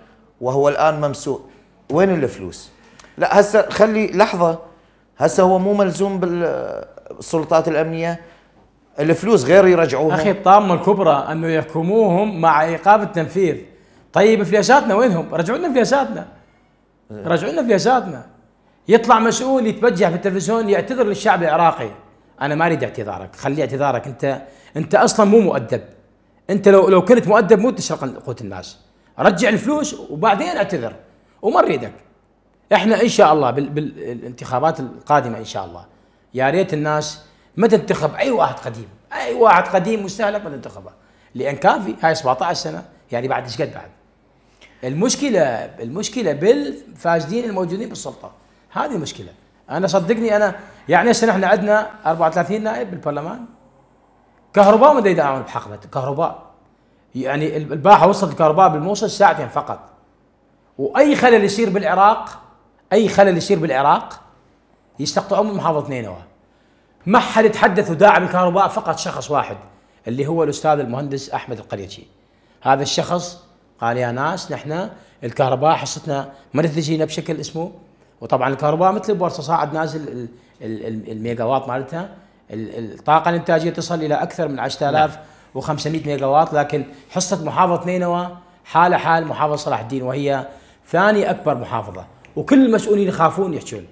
وهو الآن ممسوح وين الفلوس لا هسه خلي لحظة هسه هو مو ملزوم بالسلطات الامنيه الفلوس غير يرجعوها اخي الطامه الكبرى انه يحكموهم مع ايقاف التنفيذ طيب فلاشاتنا وينهم؟ رجعوا لنا فلاشاتنا رجعوا لنا فلاشاتنا يطلع مسؤول يتبجح في التلفزيون يعتذر للشعب العراقي انا ما اريد اعتذارك خلي اعتذارك انت انت اصلا مو مؤدب انت لو لو كنت مؤدب مو تسرق قوت الناس رجع الفلوس وبعدين اعتذر وما نريدك احنا ان شاء الله بالانتخابات القادمه ان شاء الله يا ريت الناس ما تنتخب اي واحد قديم اي واحد قديم مستهلك ما تنتخبه لان كافي هاي 17 سنه يعني بعد ايش قد بعد المشكله المشكله بالفاسدين الموجودين بالسلطه هذه المشكله انا صدقني انا يعني هسه احنا عندنا 34 نائب بالبرلمان كهرباء ما يدعمون بحقبه كهرباء يعني الباحه وصلت الكهرباء بالموصل ساعتين فقط واي خلل يصير بالعراق اي خلل يصير بالعراق يستقطعون من محافظه نينوى ما حد يتحدث وداعم الكهرباء فقط شخص واحد اللي هو الاستاذ المهندس احمد القريشي هذا الشخص قال يا ناس نحن الكهرباء حصتنا ما تجينا بشكل اسمه وطبعا الكهرباء مثل بورصه صاعد نازل الميجا وات مالتها الطاقه الانتاجيه تصل الى اكثر من 10500 ميجا واط لكن حصه محافظه نينوى حاله حال محافظه صلاح الدين وهي ثاني اكبر محافظه وكل المسؤولين يخافون يحكون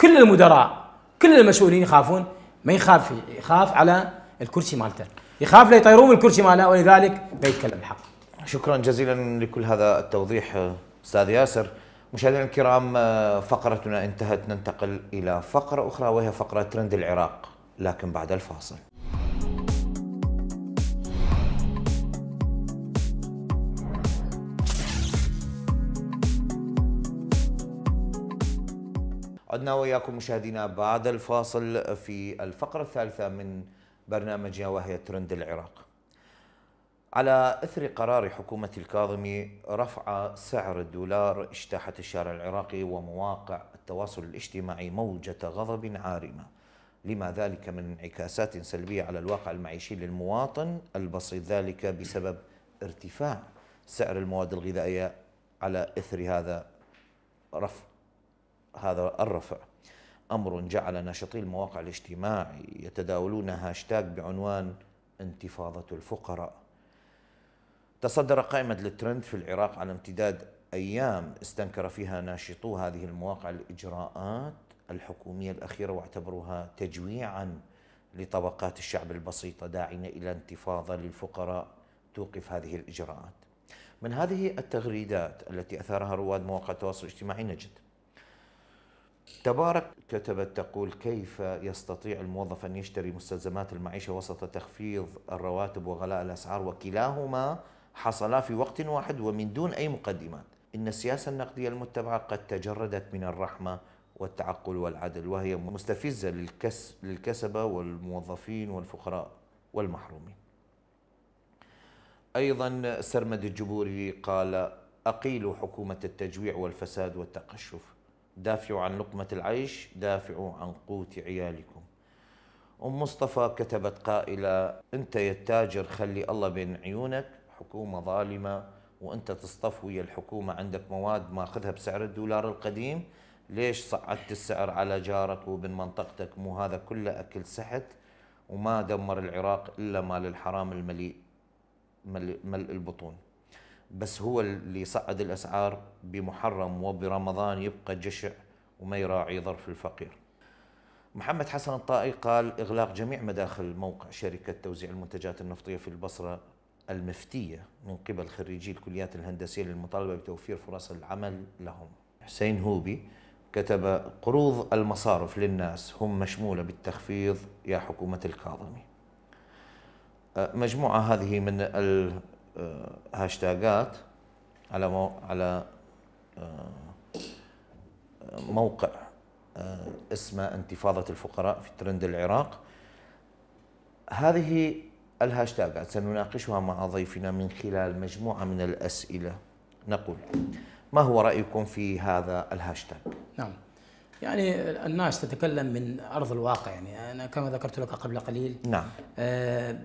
كل المدراء كل المسؤولين يخافون ما يخاف يخاف على الكرسي مالته يخاف لا يطيرون من الكرسي ماله ولذلك ما يتكلم الحق شكرا جزيلا لكل هذا التوضيح استاذ ياسر مشاهدينا الكرام فقرتنا انتهت ننتقل الى فقره اخرى وهي فقره ترند العراق لكن بعد الفاصل عقدنا وياكم مشاهدينا بعد الفاصل في الفقرة الثالثة من برنامجنا وهي ترند العراق على اثر قرار حكومه الكاظمي رفع سعر الدولار اجتاحت الشارع العراقي ومواقع التواصل الاجتماعي موجه غضب عارمه لما ذلك من انعكاسات سلبيه على الواقع المعيشي للمواطن البسيط ذلك بسبب ارتفاع سعر المواد الغذائيه على اثر هذا رفع هذا الرفع أمر جعل ناشطي المواقع الاجتماعي يتداولون هاشتاج بعنوان انتفاضة الفقراء تصدر قائمة الترند في العراق على امتداد أيام استنكر فيها ناشطو هذه المواقع الإجراءات الحكومية الأخيرة واعتبروها تجويعا لطبقات الشعب البسيطة داعين إلى انتفاضة للفقراء توقف هذه الإجراءات من هذه التغريدات التي أثارها رواد مواقع التواصل الاجتماعي نجد تبارك كتبت تقول كيف يستطيع الموظف أن يشتري مستلزمات المعيشة وسط تخفيض الرواتب وغلاء الأسعار وكلاهما حصلا في وقت واحد ومن دون أي مقدمات إن السياسة النقدية المتبعة قد تجردت من الرحمة والتعقل والعدل وهي مستفزة للكس للكسبة والموظفين والفقراء والمحرومين أيضا سرمد الجبوري قال أقيلوا حكومة التجويع والفساد والتقشف دافعوا عن لقمة العيش دافعوا عن قوت عيالكم أم مصطفى كتبت قائلة أنت يا التاجر خلي الله بين عيونك حكومة ظالمة وأنت تصطف ويا الحكومة عندك مواد ماخذها بسعر الدولار القديم ليش صعدت السعر على جارك وابن منطقتك مو هذا كله أكل سحت وما دمر العراق إلا مال الحرام المليء ملء البطون بس هو اللي يصعد الأسعار بمحرم وبرمضان يبقى جشع وما يراعي ظرف الفقير محمد حسن الطائي قال إغلاق جميع مداخل موقع شركة توزيع المنتجات النفطية في البصرة المفتية من قبل خريجي الكليات الهندسية للمطالبة بتوفير فرص العمل لهم حسين هوبي كتب قروض المصارف للناس هم مشمولة بالتخفيض يا حكومة الكاظمي أه، مجموعة هذه من آه، هاشتاجات على مو على آه، موقع آه، اسمه انتفاضة الفقراء في ترند العراق هذه الهاشتاجات سنناقشها مع ضيفنا من خلال مجموعة من الأسئلة نقول ما هو رأيكم في هذا الهاشتاج؟ نعم يعني الناس تتكلم من أرض الواقع يعني أنا كما ذكرت لك قبل قليل نعم آه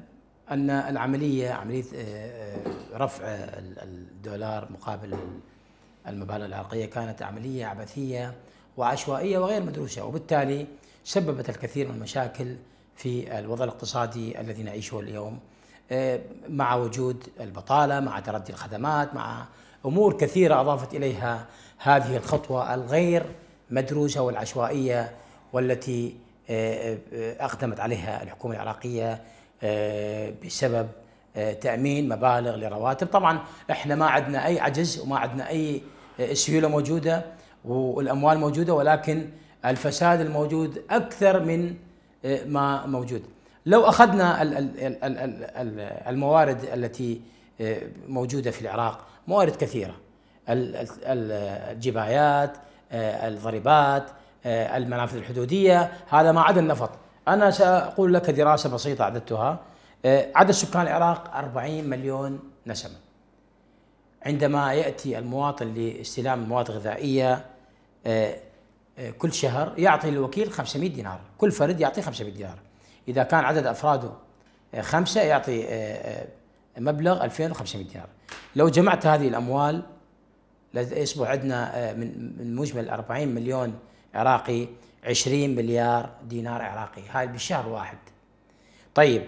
ان العمليه عمليه آه، آه، رفع الدولار مقابل المبالغ العراقيه كانت عمليه عبثيه وعشوائيه وغير مدروسه وبالتالي سببت الكثير من المشاكل في الوضع الاقتصادي الذي نعيشه اليوم آه، مع وجود البطاله مع تردي الخدمات مع امور كثيره اضافت اليها هذه الخطوه الغير مدروسه والعشوائيه والتي اقدمت عليها الحكومه العراقيه آه، بسبب آه، تامين مبالغ لرواتب طبعا احنا ما عندنا اي عجز وما عندنا اي آه، سيوله موجوده والاموال موجوده ولكن الفساد الموجود اكثر من ما موجود لو اخذنا الموارد التي موجوده في العراق موارد كثيره الجبايات الضريبات المنافذ الحدوديه هذا ما عدا النفط أنا سأقول لك دراسة بسيطة عددتها آه، عدد سكان العراق 40 مليون نسمة عندما يأتي المواطن لاستلام مواد غذائية آه، آه، كل شهر يعطي الوكيل 500 دينار كل فرد يعطي 500 دينار إذا كان عدد أفراده خمسة يعطي مبلغ 2500 دينار لو جمعت هذه الأموال يصبح عندنا من مجمل 40 مليون عراقي 20 مليار دينار عراقي هاي بالشهر واحد طيب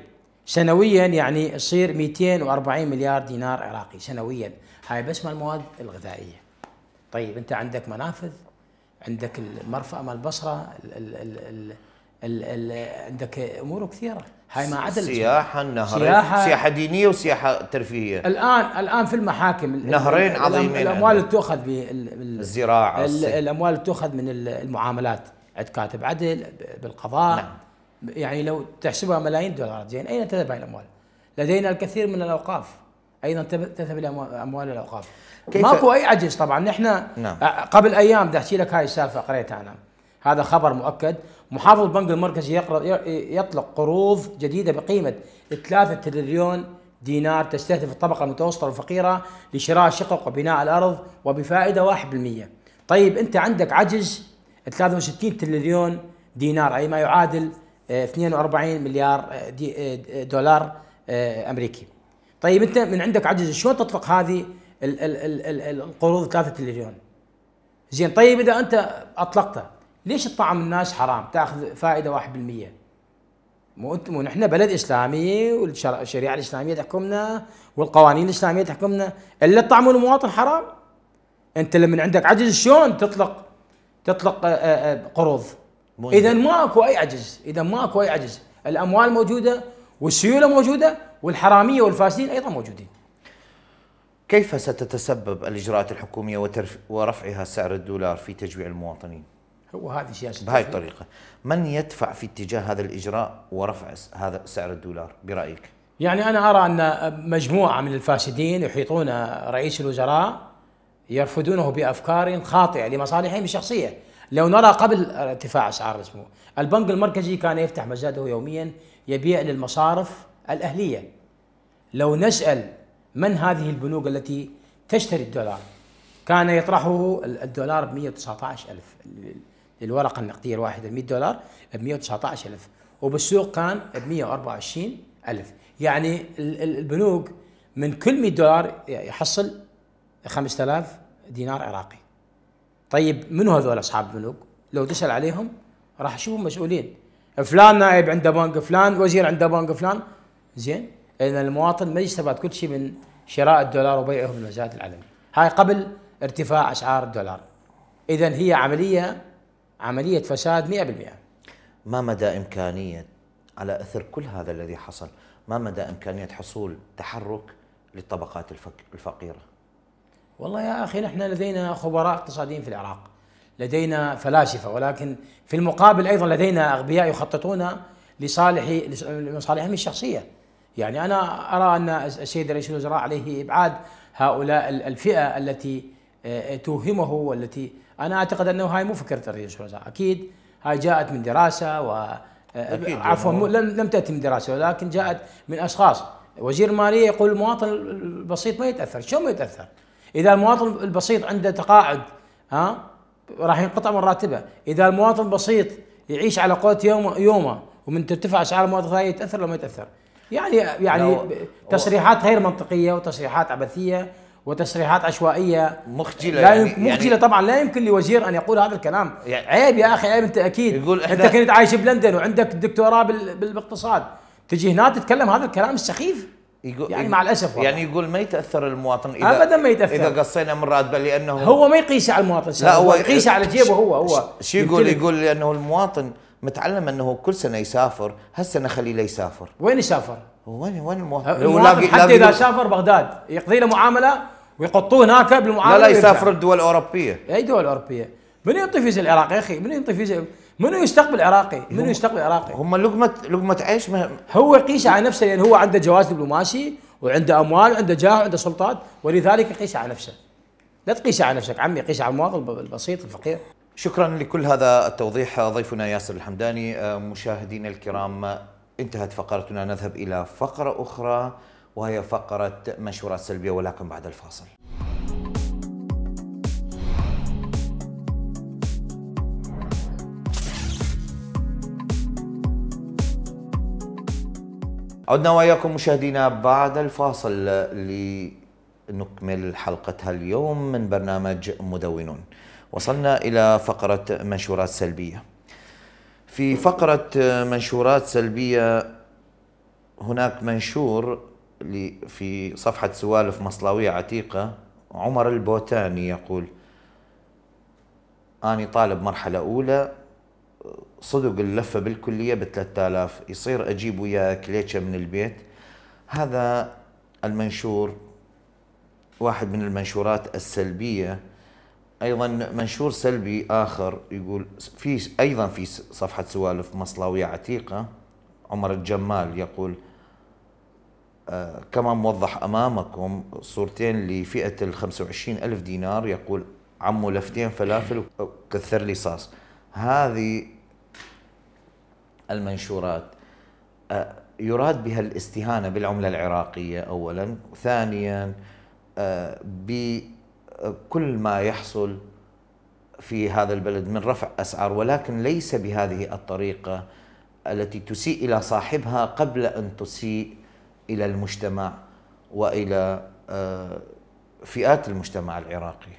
سنويا يعني يصير 240 مليار دينار عراقي سنويا هاي بس مال المواد الغذائيه طيب انت عندك منافذ عندك المرفأ مال البصره عندك امور كثيره هاي ما عدا سياحه النهرين سياحه, سياحة دينيه وسياحه ترفيهيه الان الان في المحاكم نهرين عظيمين الاموال اللي تؤخذ بالزراعه الاموال اللي تؤخذ من المعاملات عند كاتب عدل بالقضاء نعم. يعني لو تحسبها ملايين دولار زين اين تذهب هذه الاموال؟ لدينا الكثير من الاوقاف ايضا تذهب الى اموال الاوقاف كيف ماكو اي عجز طبعا نحن نعم. قبل ايام بدي احكي لك هاي السالفه قريتها انا هذا خبر مؤكد محافظ البنك المركزي يطلق قروض جديده بقيمه 3 تريليون دينار تستهدف الطبقه المتوسطه والفقيره لشراء شقق وبناء الارض وبفائده 1%. طيب انت عندك عجز 63 تريليون دينار اي ما يعادل 42 آه، مليار آه، آه، دولار امريكي طيب انت من عندك عجز شلون تطلق هذه القروض 3 تريليون زين طيب اذا انت اطلقته ليش تطعم الناس حرام تاخذ فائده 1% مو انت مو نحن بلد اسلامي والشريعه الاسلاميه تحكمنا والقوانين الاسلاميه تحكمنا الا تطعمون المواطن حرام انت لما عندك عجز شلون تطلق تطلق آه، آه، قروض اذا ماكو اي عجز اذا ماكو اي عجز الاموال موجوده والسيوله موجوده والحراميه والفاسدين ايضا موجودين كيف ستتسبب الاجراءات الحكوميه ورفعها سعر الدولار في تجويع المواطنين؟ هو هذه سياسه بهاي الطريقه، من يدفع في اتجاه هذا الاجراء ورفع هذا سعر الدولار برايك؟ يعني انا ارى ان مجموعه من الفاسدين يحيطون رئيس الوزراء يرفضونه بافكار خاطئه لمصالحهم الشخصيه لو نرى قبل ارتفاع اسعار الرسوم البنك المركزي كان يفتح مزاده يوميا يبيع للمصارف الاهليه لو نسال من هذه البنوك التي تشتري الدولار كان يطرحه الدولار ب 119000 للورقه النقديه الواحده 100 دولار ب 119000 وبالسوق كان ب 124000 يعني البنوك من كل 100 دولار يحصل 5000 دينار عراقي طيب منو هذول اصحاب البنوك لو تسال عليهم راح اشوفهم مسؤولين فلان نائب عنده بنك فلان وزير عنده بنك فلان زين لان المواطن ما يستفاد كل شيء من شراء الدولار وبيعه في المزاد العالمي هاي قبل ارتفاع اسعار الدولار اذا هي عمليه عمليه فساد 100% ما مدى امكانيه على اثر كل هذا الذي حصل ما مدى امكانيه حصول تحرك للطبقات الفقيره والله يا اخي نحن لدينا خبراء اقتصاديين في العراق لدينا فلاسفه ولكن في المقابل ايضا لدينا اغبياء يخططون لصالح لمصالحهم الشخصيه يعني انا ارى ان السيد رئيس الوزراء عليه ابعاد هؤلاء الفئه التي آه، آه، توهمه والتي انا اعتقد انه هاي مو فكره رئيس الوزراء اكيد هاي جاءت من دراسه و آه، عفوا لم لم تاتي من دراسه ولكن جاءت من اشخاص وزير الماليه يقول المواطن البسيط ما يتاثر شو ما يتاثر اذا المواطن البسيط عنده تقاعد ها راح ينقطع من راتبه اذا المواطن البسيط يعيش على قوت يومه يومه ومن ترتفع اسعار المواطن الغذائيه يتاثر لما يتاثر يعني يعني تصريحات غير منطقيه وتصريحات عبثيه وتصريحات عشوائيه مخجله لا يعني،, يعني مخجله يعني طبعا لا يمكن لوزير ان يقول هذا الكلام يعني عيب يا اخي عيب انت اكيد يقول انت كنت عايش بلندن وعندك دكتوراه بالاقتصاد تجي هنا تتكلم هذا الكلام السخيف يقول يعني مع الاسف والله. يعني يقول ما يتاثر المواطن اذا ابدا ما يتاثر اذا قصينا من راتبه لانه هو ما يقيس على المواطن لا هو يقيس على جيبه هو هو شو يقول يقول لانه المواطن متعلم انه كل سنه يسافر هالسنه خليه لا يسافر وين يسافر؟ وين وين المواطن؟ هو لاقي حتى اذا سافر بغداد يقضي له معامله ويقطوه هناك بالمعامله لا لا يسافر الدول الاوروبيه اي دول اوروبيه من يعطي فيزا العراق يا اخي من يعطي فيزا منو يستقبل عراقي؟ منو يستقبل عراقي؟ هم لقمه لقمه عيش ما هو يقيس على نفسه لان هو عنده جواز دبلوماسي وعنده اموال وعنده جاه وعنده سلطات ولذلك يقيس على نفسه. لا تقيس على نفسك عمي قيس على المواطن البسيط الفقير. شكرا لكل هذا التوضيح ضيفنا ياسر الحمداني آه، مشاهدينا الكرام آه، انتهت فقرتنا نذهب الى فقره اخرى وهي فقره منشورات سلبيه ولكن بعد الفاصل. عدنا وإياكم مشاهدينا بعد الفاصل لنكمل حلقتها اليوم من برنامج مدونون وصلنا إلى فقرة منشورات سلبية في فقرة منشورات سلبية هناك منشور في صفحة سوالف مصلاوية عتيقة عمر البوتاني يقول أني طالب مرحلة أولى صدق اللفه بالكليه ب 3000 يصير اجيب وياه كليتشة من البيت هذا المنشور واحد من المنشورات السلبيه ايضا منشور سلبي اخر يقول في ايضا في صفحه سوالف مصلاويه عتيقه عمر الجمال يقول آه كما موضح امامكم صورتين لفئه ال 25 الف دينار يقول عمو لفتين فلافل وكثر لي صاص هذه المنشورات يراد بها الاستهانة بالعملة العراقية أولا ثانيا بكل ما يحصل في هذا البلد من رفع أسعار ولكن ليس بهذه الطريقة التي تسيء إلى صاحبها قبل أن تسيء إلى المجتمع وإلى فئات المجتمع العراقي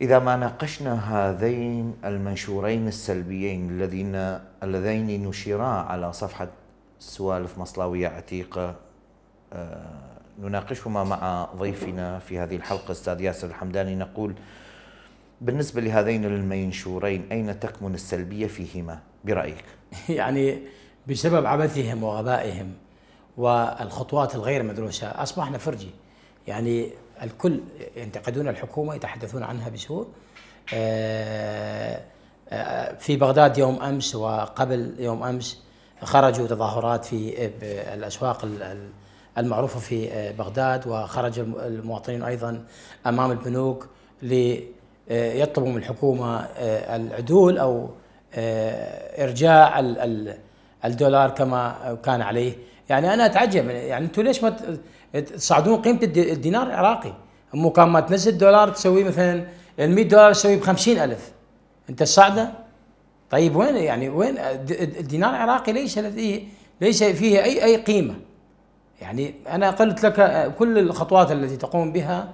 إذا ما ناقشنا هذين المنشورين السلبيين الذين اللذين نشرا على صفحة سوالف مصلاوية عتيقة آه، نناقشهما مع ضيفنا في هذه الحلقة أستاذ ياسر الحمداني نقول بالنسبة لهذين المنشورين أين تكمن السلبية فيهما برأيك؟ يعني بسبب عبثهم وغبائهم والخطوات الغير مدروسة أصبحنا فرجي يعني الكل ينتقدون الحكومه يتحدثون عنها بسوء آه، آه، في بغداد يوم امس وقبل يوم امس خرجوا تظاهرات في آه، الاسواق المعروفه في بغداد وخرج المواطنين ايضا امام البنوك ليطلبوا من الحكومه العدول او ارجاع الدولار كما كان عليه يعني انا اتعجب يعني انتم ليش ما تصعدون قيمه الدينار العراقي مقام ما تنزل الدولار تسوي مثلا ال 100 دولار تسوي ب 50000 انت صعده طيب وين يعني وين الدينار العراقي ليس لديه ليس فيه اي اي قيمه يعني انا قلت لك آه، كل الخطوات التي تقوم بها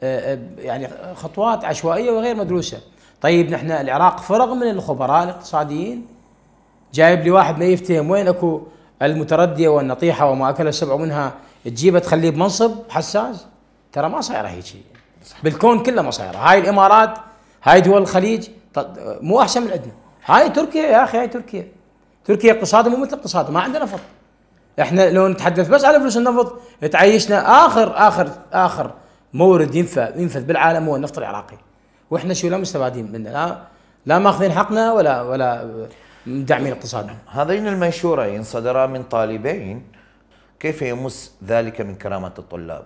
آه، آه، يعني خطوات عشوائيه وغير مدروسه طيب نحن العراق فرغ من الخبراء الاقتصاديين جايب لي واحد ما يفتهم وين اكو المترديه والنطيحه وما اكل السبع منها تجيبه تخليه بمنصب حساس ترى ما صايره هيك شيء بالكون كله ما صايره هاي الامارات هاي دول الخليج مو احسن من عندنا هاي تركيا يا اخي هاي تركيا تركيا اقتصادها مو مثل اقتصادها ما عندنا نفط احنا لو نتحدث بس على فلوس النفط تعيشنا اخر اخر اخر مورد ينفع ينفذ بالعالم هو النفط العراقي واحنا شو لا مستفادين منه لا لا ماخذين حقنا ولا ولا مدعمين اقتصادنا هذين المنشورين صدرا من طالبين كيف يمس ذلك من كرامة الطلاب؟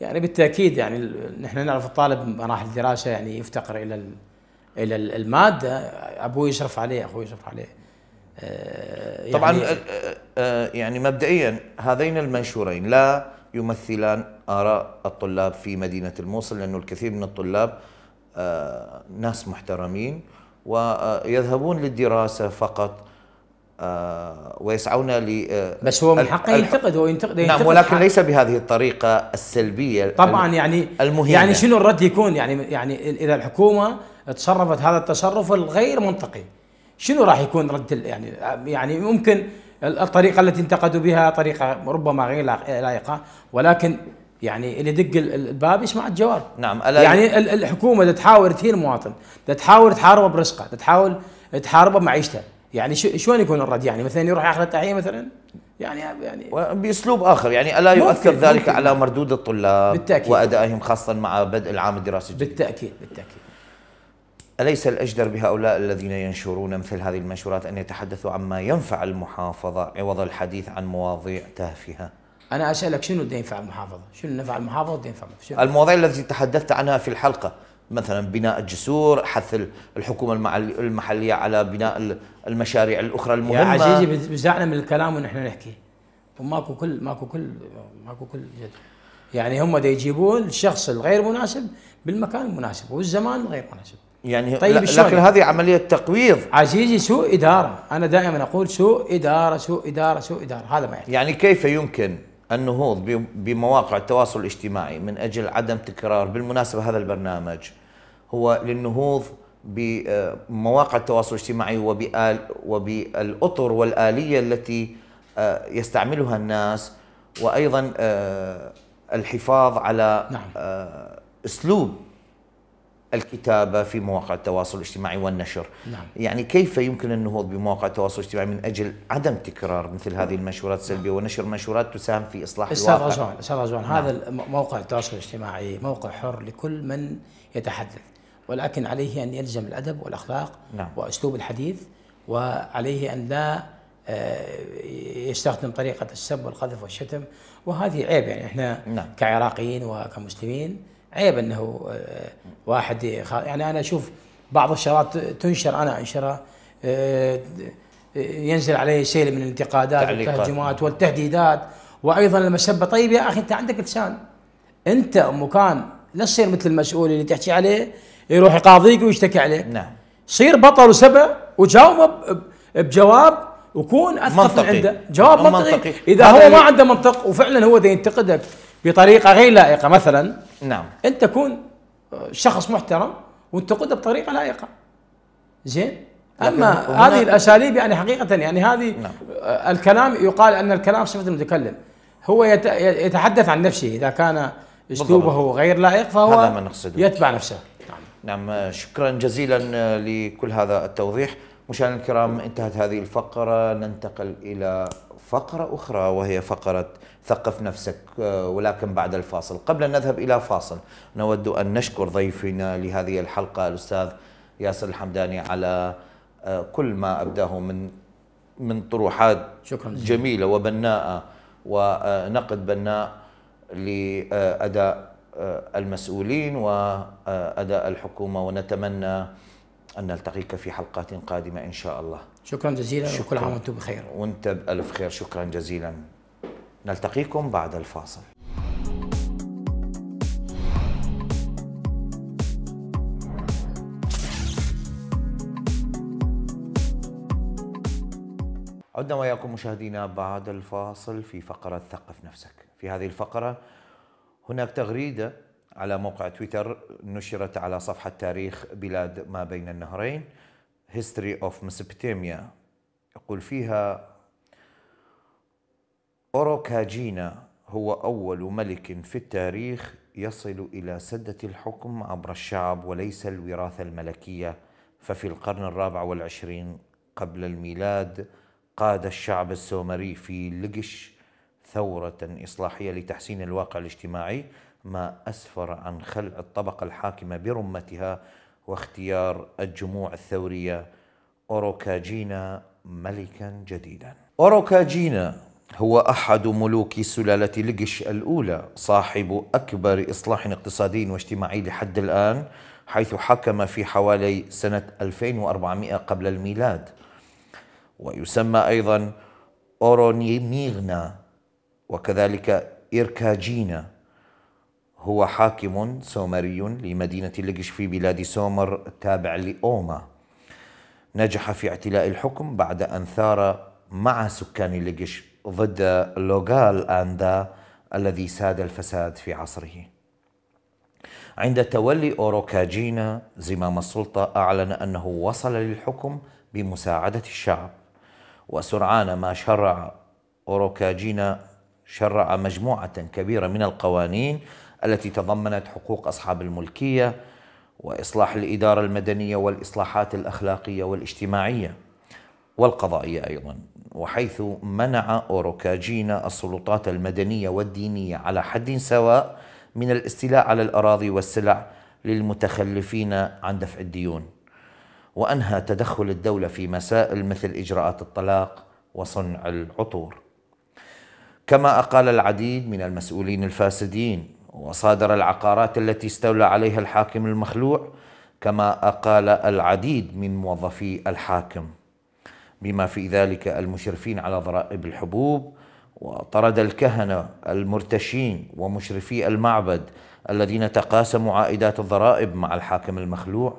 يعني بالتأكيد يعني نحن نعرف الطالب مراحل الدراسة يعني يفتقر إلى إلى المادة أبوه يشرف عليه أخوه يشرف عليه آه، يعني طبعا آه، آه، يعني مبدئيا هذين المنشورين لا يمثلان آراء الطلاب في مدينة الموصل لأنه الكثير من الطلاب ناس محترمين ويذهبون للدراسة فقط آه، ويسعون ل آه، بس هو من حقه ينتقد هو ينتقد, نعم، ينتقد نعم ولكن ليس بهذه الطريقه السلبيه طبعا يعني المهمه يعني شنو الرد يكون يعني يعني اذا الحكومه تصرفت هذا التصرف الغير منطقي شنو راح يكون رد يعني يعني ممكن الطريقه التي انتقدوا بها طريقه ربما غير لائقه ولكن يعني اللي يدق الباب يسمع الجواب نعم ألا يعني الحكومه تحاول تثير المواطن تحاول تحاربه برزقه تحاول تحاربه بمعيشته يعني شلون يكون الرد يعني مثلا يروح ياخذ التحيه مثلا يعني يعني باسلوب اخر يعني الا يؤثر ممكن ذلك ممكن على مردود الطلاب بالتأكيد وادائهم خاصه مع بدء العام الدراسي الجديد بالتاكيد بالتاكيد اليس الاجدر بهؤلاء الذين ينشرون مثل هذه المنشورات ان يتحدثوا عما ينفع المحافظه عوض الحديث عن مواضيع تافهه انا اسالك شنو ينفع المحافظه؟ شنو نفع المحافظه المحافظة؟ المواضيع التي تحدثت عنها في الحلقه مثلا بناء الجسور حث الحكومة المحلية على بناء المشاريع الأخرى المهمة يا عزيزي بزعنا من الكلام ونحن نحكي وماكو كل ماكو كل ماكو كل جد يعني هم دا يجيبون الشخص الغير مناسب بالمكان المناسب والزمان الغير مناسب يعني طيب لكن هذه عمليه تقويض عزيزي سوء اداره انا دائما اقول سوء اداره سوء اداره سوء اداره هذا ما يعني يعني كيف يمكن النهوض بمواقع التواصل الاجتماعي من اجل عدم تكرار بالمناسبه هذا البرنامج هو للنهوض بمواقع آه، التواصل الاجتماعي وبآل وبالأطر والآلية التي آه، يستعملها الناس وأيضا آه، الحفاظ على نعم. أسلوب الكتابة في مواقع التواصل الاجتماعي والنشر نعم. يعني كيف يمكن النهوض بمواقع التواصل الاجتماعي من أجل عدم تكرار مثل هذه المنشورات السلبية نعم. ونشر منشورات تساهم في إصلاح أستاذ الواقع أستاذ عجوان نعم. هذا موقع التواصل الاجتماعي موقع حر لكل من يتحدث ولكن عليه أن يلزم الأدب والأخلاق نعم. وأسلوب الحديث وعليه أن لا آه، يستخدم طريقة السب والقذف والشتم وهذه عيب يعني احنا نعم. كعراقيين وكمسلمين عيب انه آه، واحد يعني انا اشوف بعض الشغلات تنشر انا انشرها آه، ينزل عليه سيل من الانتقادات والتهجمات والتهديدات وايضا المسبه طيب يا اخي انت عندك لسان انت مكان لا تصير مثل المسؤول اللي تحكي عليه يروح يقاضيك ويشتكي عليك نعم صير بطل وسبع وجاوبه بجواب وكون اثقف منطقي. من عنده جواب منطقي, منطقي. اذا هو ما عنده منطق وفعلا هو ده ينتقدك بطريقه غير لائقه مثلا نعم انت كون آه، شخص محترم وانتقده بطريقه لائقه زين اما هذه الاساليب يعني حقيقه يعني هذه نعم. آه، الكلام يقال ان الكلام صفه المتكلم هو يتحدث عن نفسه اذا كان اسلوبه غير لائق فهو هذا ما نقصده. يتبع نفسه نعم شكرا جزيلا آه، لكل هذا التوضيح مشاهدينا الكرام انتهت هذه الفقرة ننتقل إلى فقرة أخرى وهي فقرة ثقف نفسك آه، ولكن بعد الفاصل قبل أن نذهب إلى فاصل نود أن نشكر ضيفنا لهذه الحلقة الأستاذ ياسر الحمداني على آه، كل ما أبداه من من طروحات شكرا جميلة وبناءة ونقد بناء لأداء المسؤولين وأداء الحكومة ونتمنى أن نلتقيك في حلقات قادمة إن شاء الله شكرا جزيلا شكرا. وكل عام وأنتم بخير وأنت بألف خير شكرا جزيلا نلتقيكم بعد الفاصل عدنا وإياكم مشاهدينا بعد الفاصل في فقرة ثقف نفسك في هذه الفقرة هناك تغريدة على موقع تويتر نشرت على صفحة تاريخ بلاد ما بين النهرين History of Mesopotamia يقول فيها أوروكاجينا هو أول ملك في التاريخ يصل إلى سدة الحكم عبر الشعب وليس الوراثة الملكية ففي القرن الرابع والعشرين قبل الميلاد قاد الشعب السومري في لقش ثورة إصلاحية لتحسين الواقع الاجتماعي ما أسفر عن خلع الطبقة الحاكمة برمتها واختيار الجموع الثورية أوروكاجينا ملكا جديدا أوروكاجينا هو أحد ملوك سلالة لقش الأولى صاحب أكبر إصلاح اقتصادي واجتماعي لحد الآن حيث حكم في حوالي سنة 2400 قبل الميلاد ويسمى أيضا أورونيميغنا وكذلك إركاجينا هو حاكم سومري لمدينة لقش في بلاد سومر التابع لأوما نجح في اعتلاء الحكم بعد أن ثار مع سكان لقش ضد لوغال آندا الذي ساد الفساد في عصره عند تولي أوروكاجينا زمام السلطة أعلن أنه وصل للحكم بمساعدة الشعب وسرعان ما شرع أوروكاجينا شرع مجموعة كبيرة من القوانين التي تضمنت حقوق أصحاب الملكية وإصلاح الإدارة المدنية والإصلاحات الأخلاقية والاجتماعية والقضائية أيضا وحيث منع أوروكاجينا السلطات المدنية والدينية على حد سواء من الاستيلاء على الأراضي والسلع للمتخلفين عن دفع الديون وأنهى تدخل الدولة في مسائل مثل إجراءات الطلاق وصنع العطور كما أقال العديد من المسؤولين الفاسدين وصادر العقارات التي استولى عليها الحاكم المخلوع كما أقال العديد من موظفي الحاكم بما في ذلك المشرفين على ضرائب الحبوب وطرد الكهنة المرتشين ومشرفي المعبد الذين تقاسموا عائدات الضرائب مع الحاكم المخلوع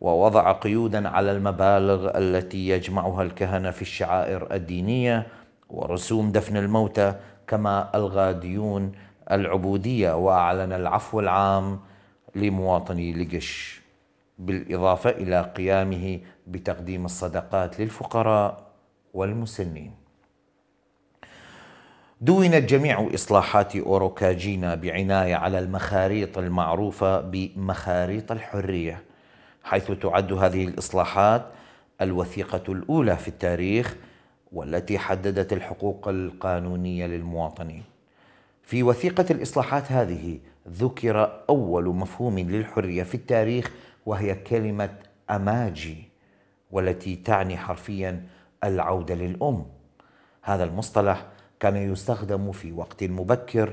ووضع قيودا على المبالغ التي يجمعها الكهنة في الشعائر الدينية ورسوم دفن الموتى كما ألغى ديون العبودية وأعلن العفو العام لمواطني لقش بالإضافة إلى قيامه بتقديم الصدقات للفقراء والمسنين دونت جميع إصلاحات أوروكاجينا بعناية على المخاريط المعروفة بمخاريط الحرية حيث تعد هذه الإصلاحات الوثيقة الأولى في التاريخ والتي حددت الحقوق القانونيه للمواطنين. في وثيقه الاصلاحات هذه ذكر اول مفهوم للحريه في التاريخ وهي كلمه اماجي والتي تعني حرفيا العوده للام. هذا المصطلح كان يستخدم في وقت مبكر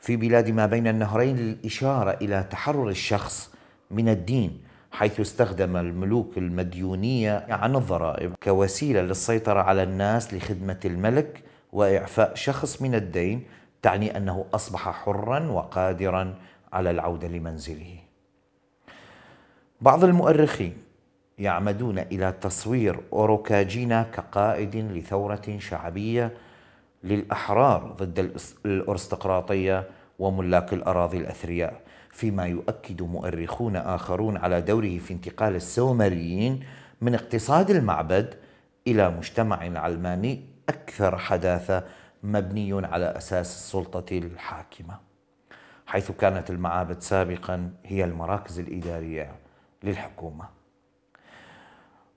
في بلاد ما بين النهرين للاشاره الى تحرر الشخص من الدين حيث استخدم الملوك المديونية عن الضرائب كوسيلة للسيطرة على الناس لخدمة الملك وإعفاء شخص من الدين تعني أنه أصبح حرا وقادرا على العودة لمنزله بعض المؤرخين يعمدون إلى تصوير أوروكاجينا كقائد لثورة شعبية للأحرار ضد الأرستقراطية وملاك الأراضي الأثرياء فيما يؤكد مؤرخون آخرون على دوره في انتقال السومريين من اقتصاد المعبد إلى مجتمع علماني أكثر حداثة مبني على أساس السلطة الحاكمة حيث كانت المعابد سابقا هي المراكز الإدارية للحكومة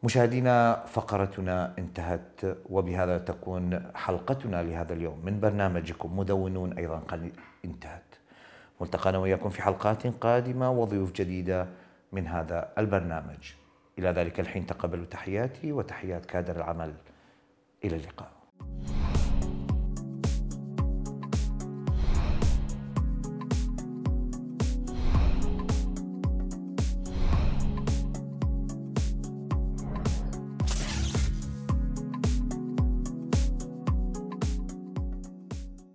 مشاهدينا فقرتنا انتهت وبهذا تكون حلقتنا لهذا اليوم من برنامجكم مدونون أيضا قد انتهت ملتقانا وإياكم في حلقات قادمة وضيوف جديدة من هذا البرنامج إلى ذلك الحين تقبلوا تحياتي وتحيات كادر العمل إلى اللقاء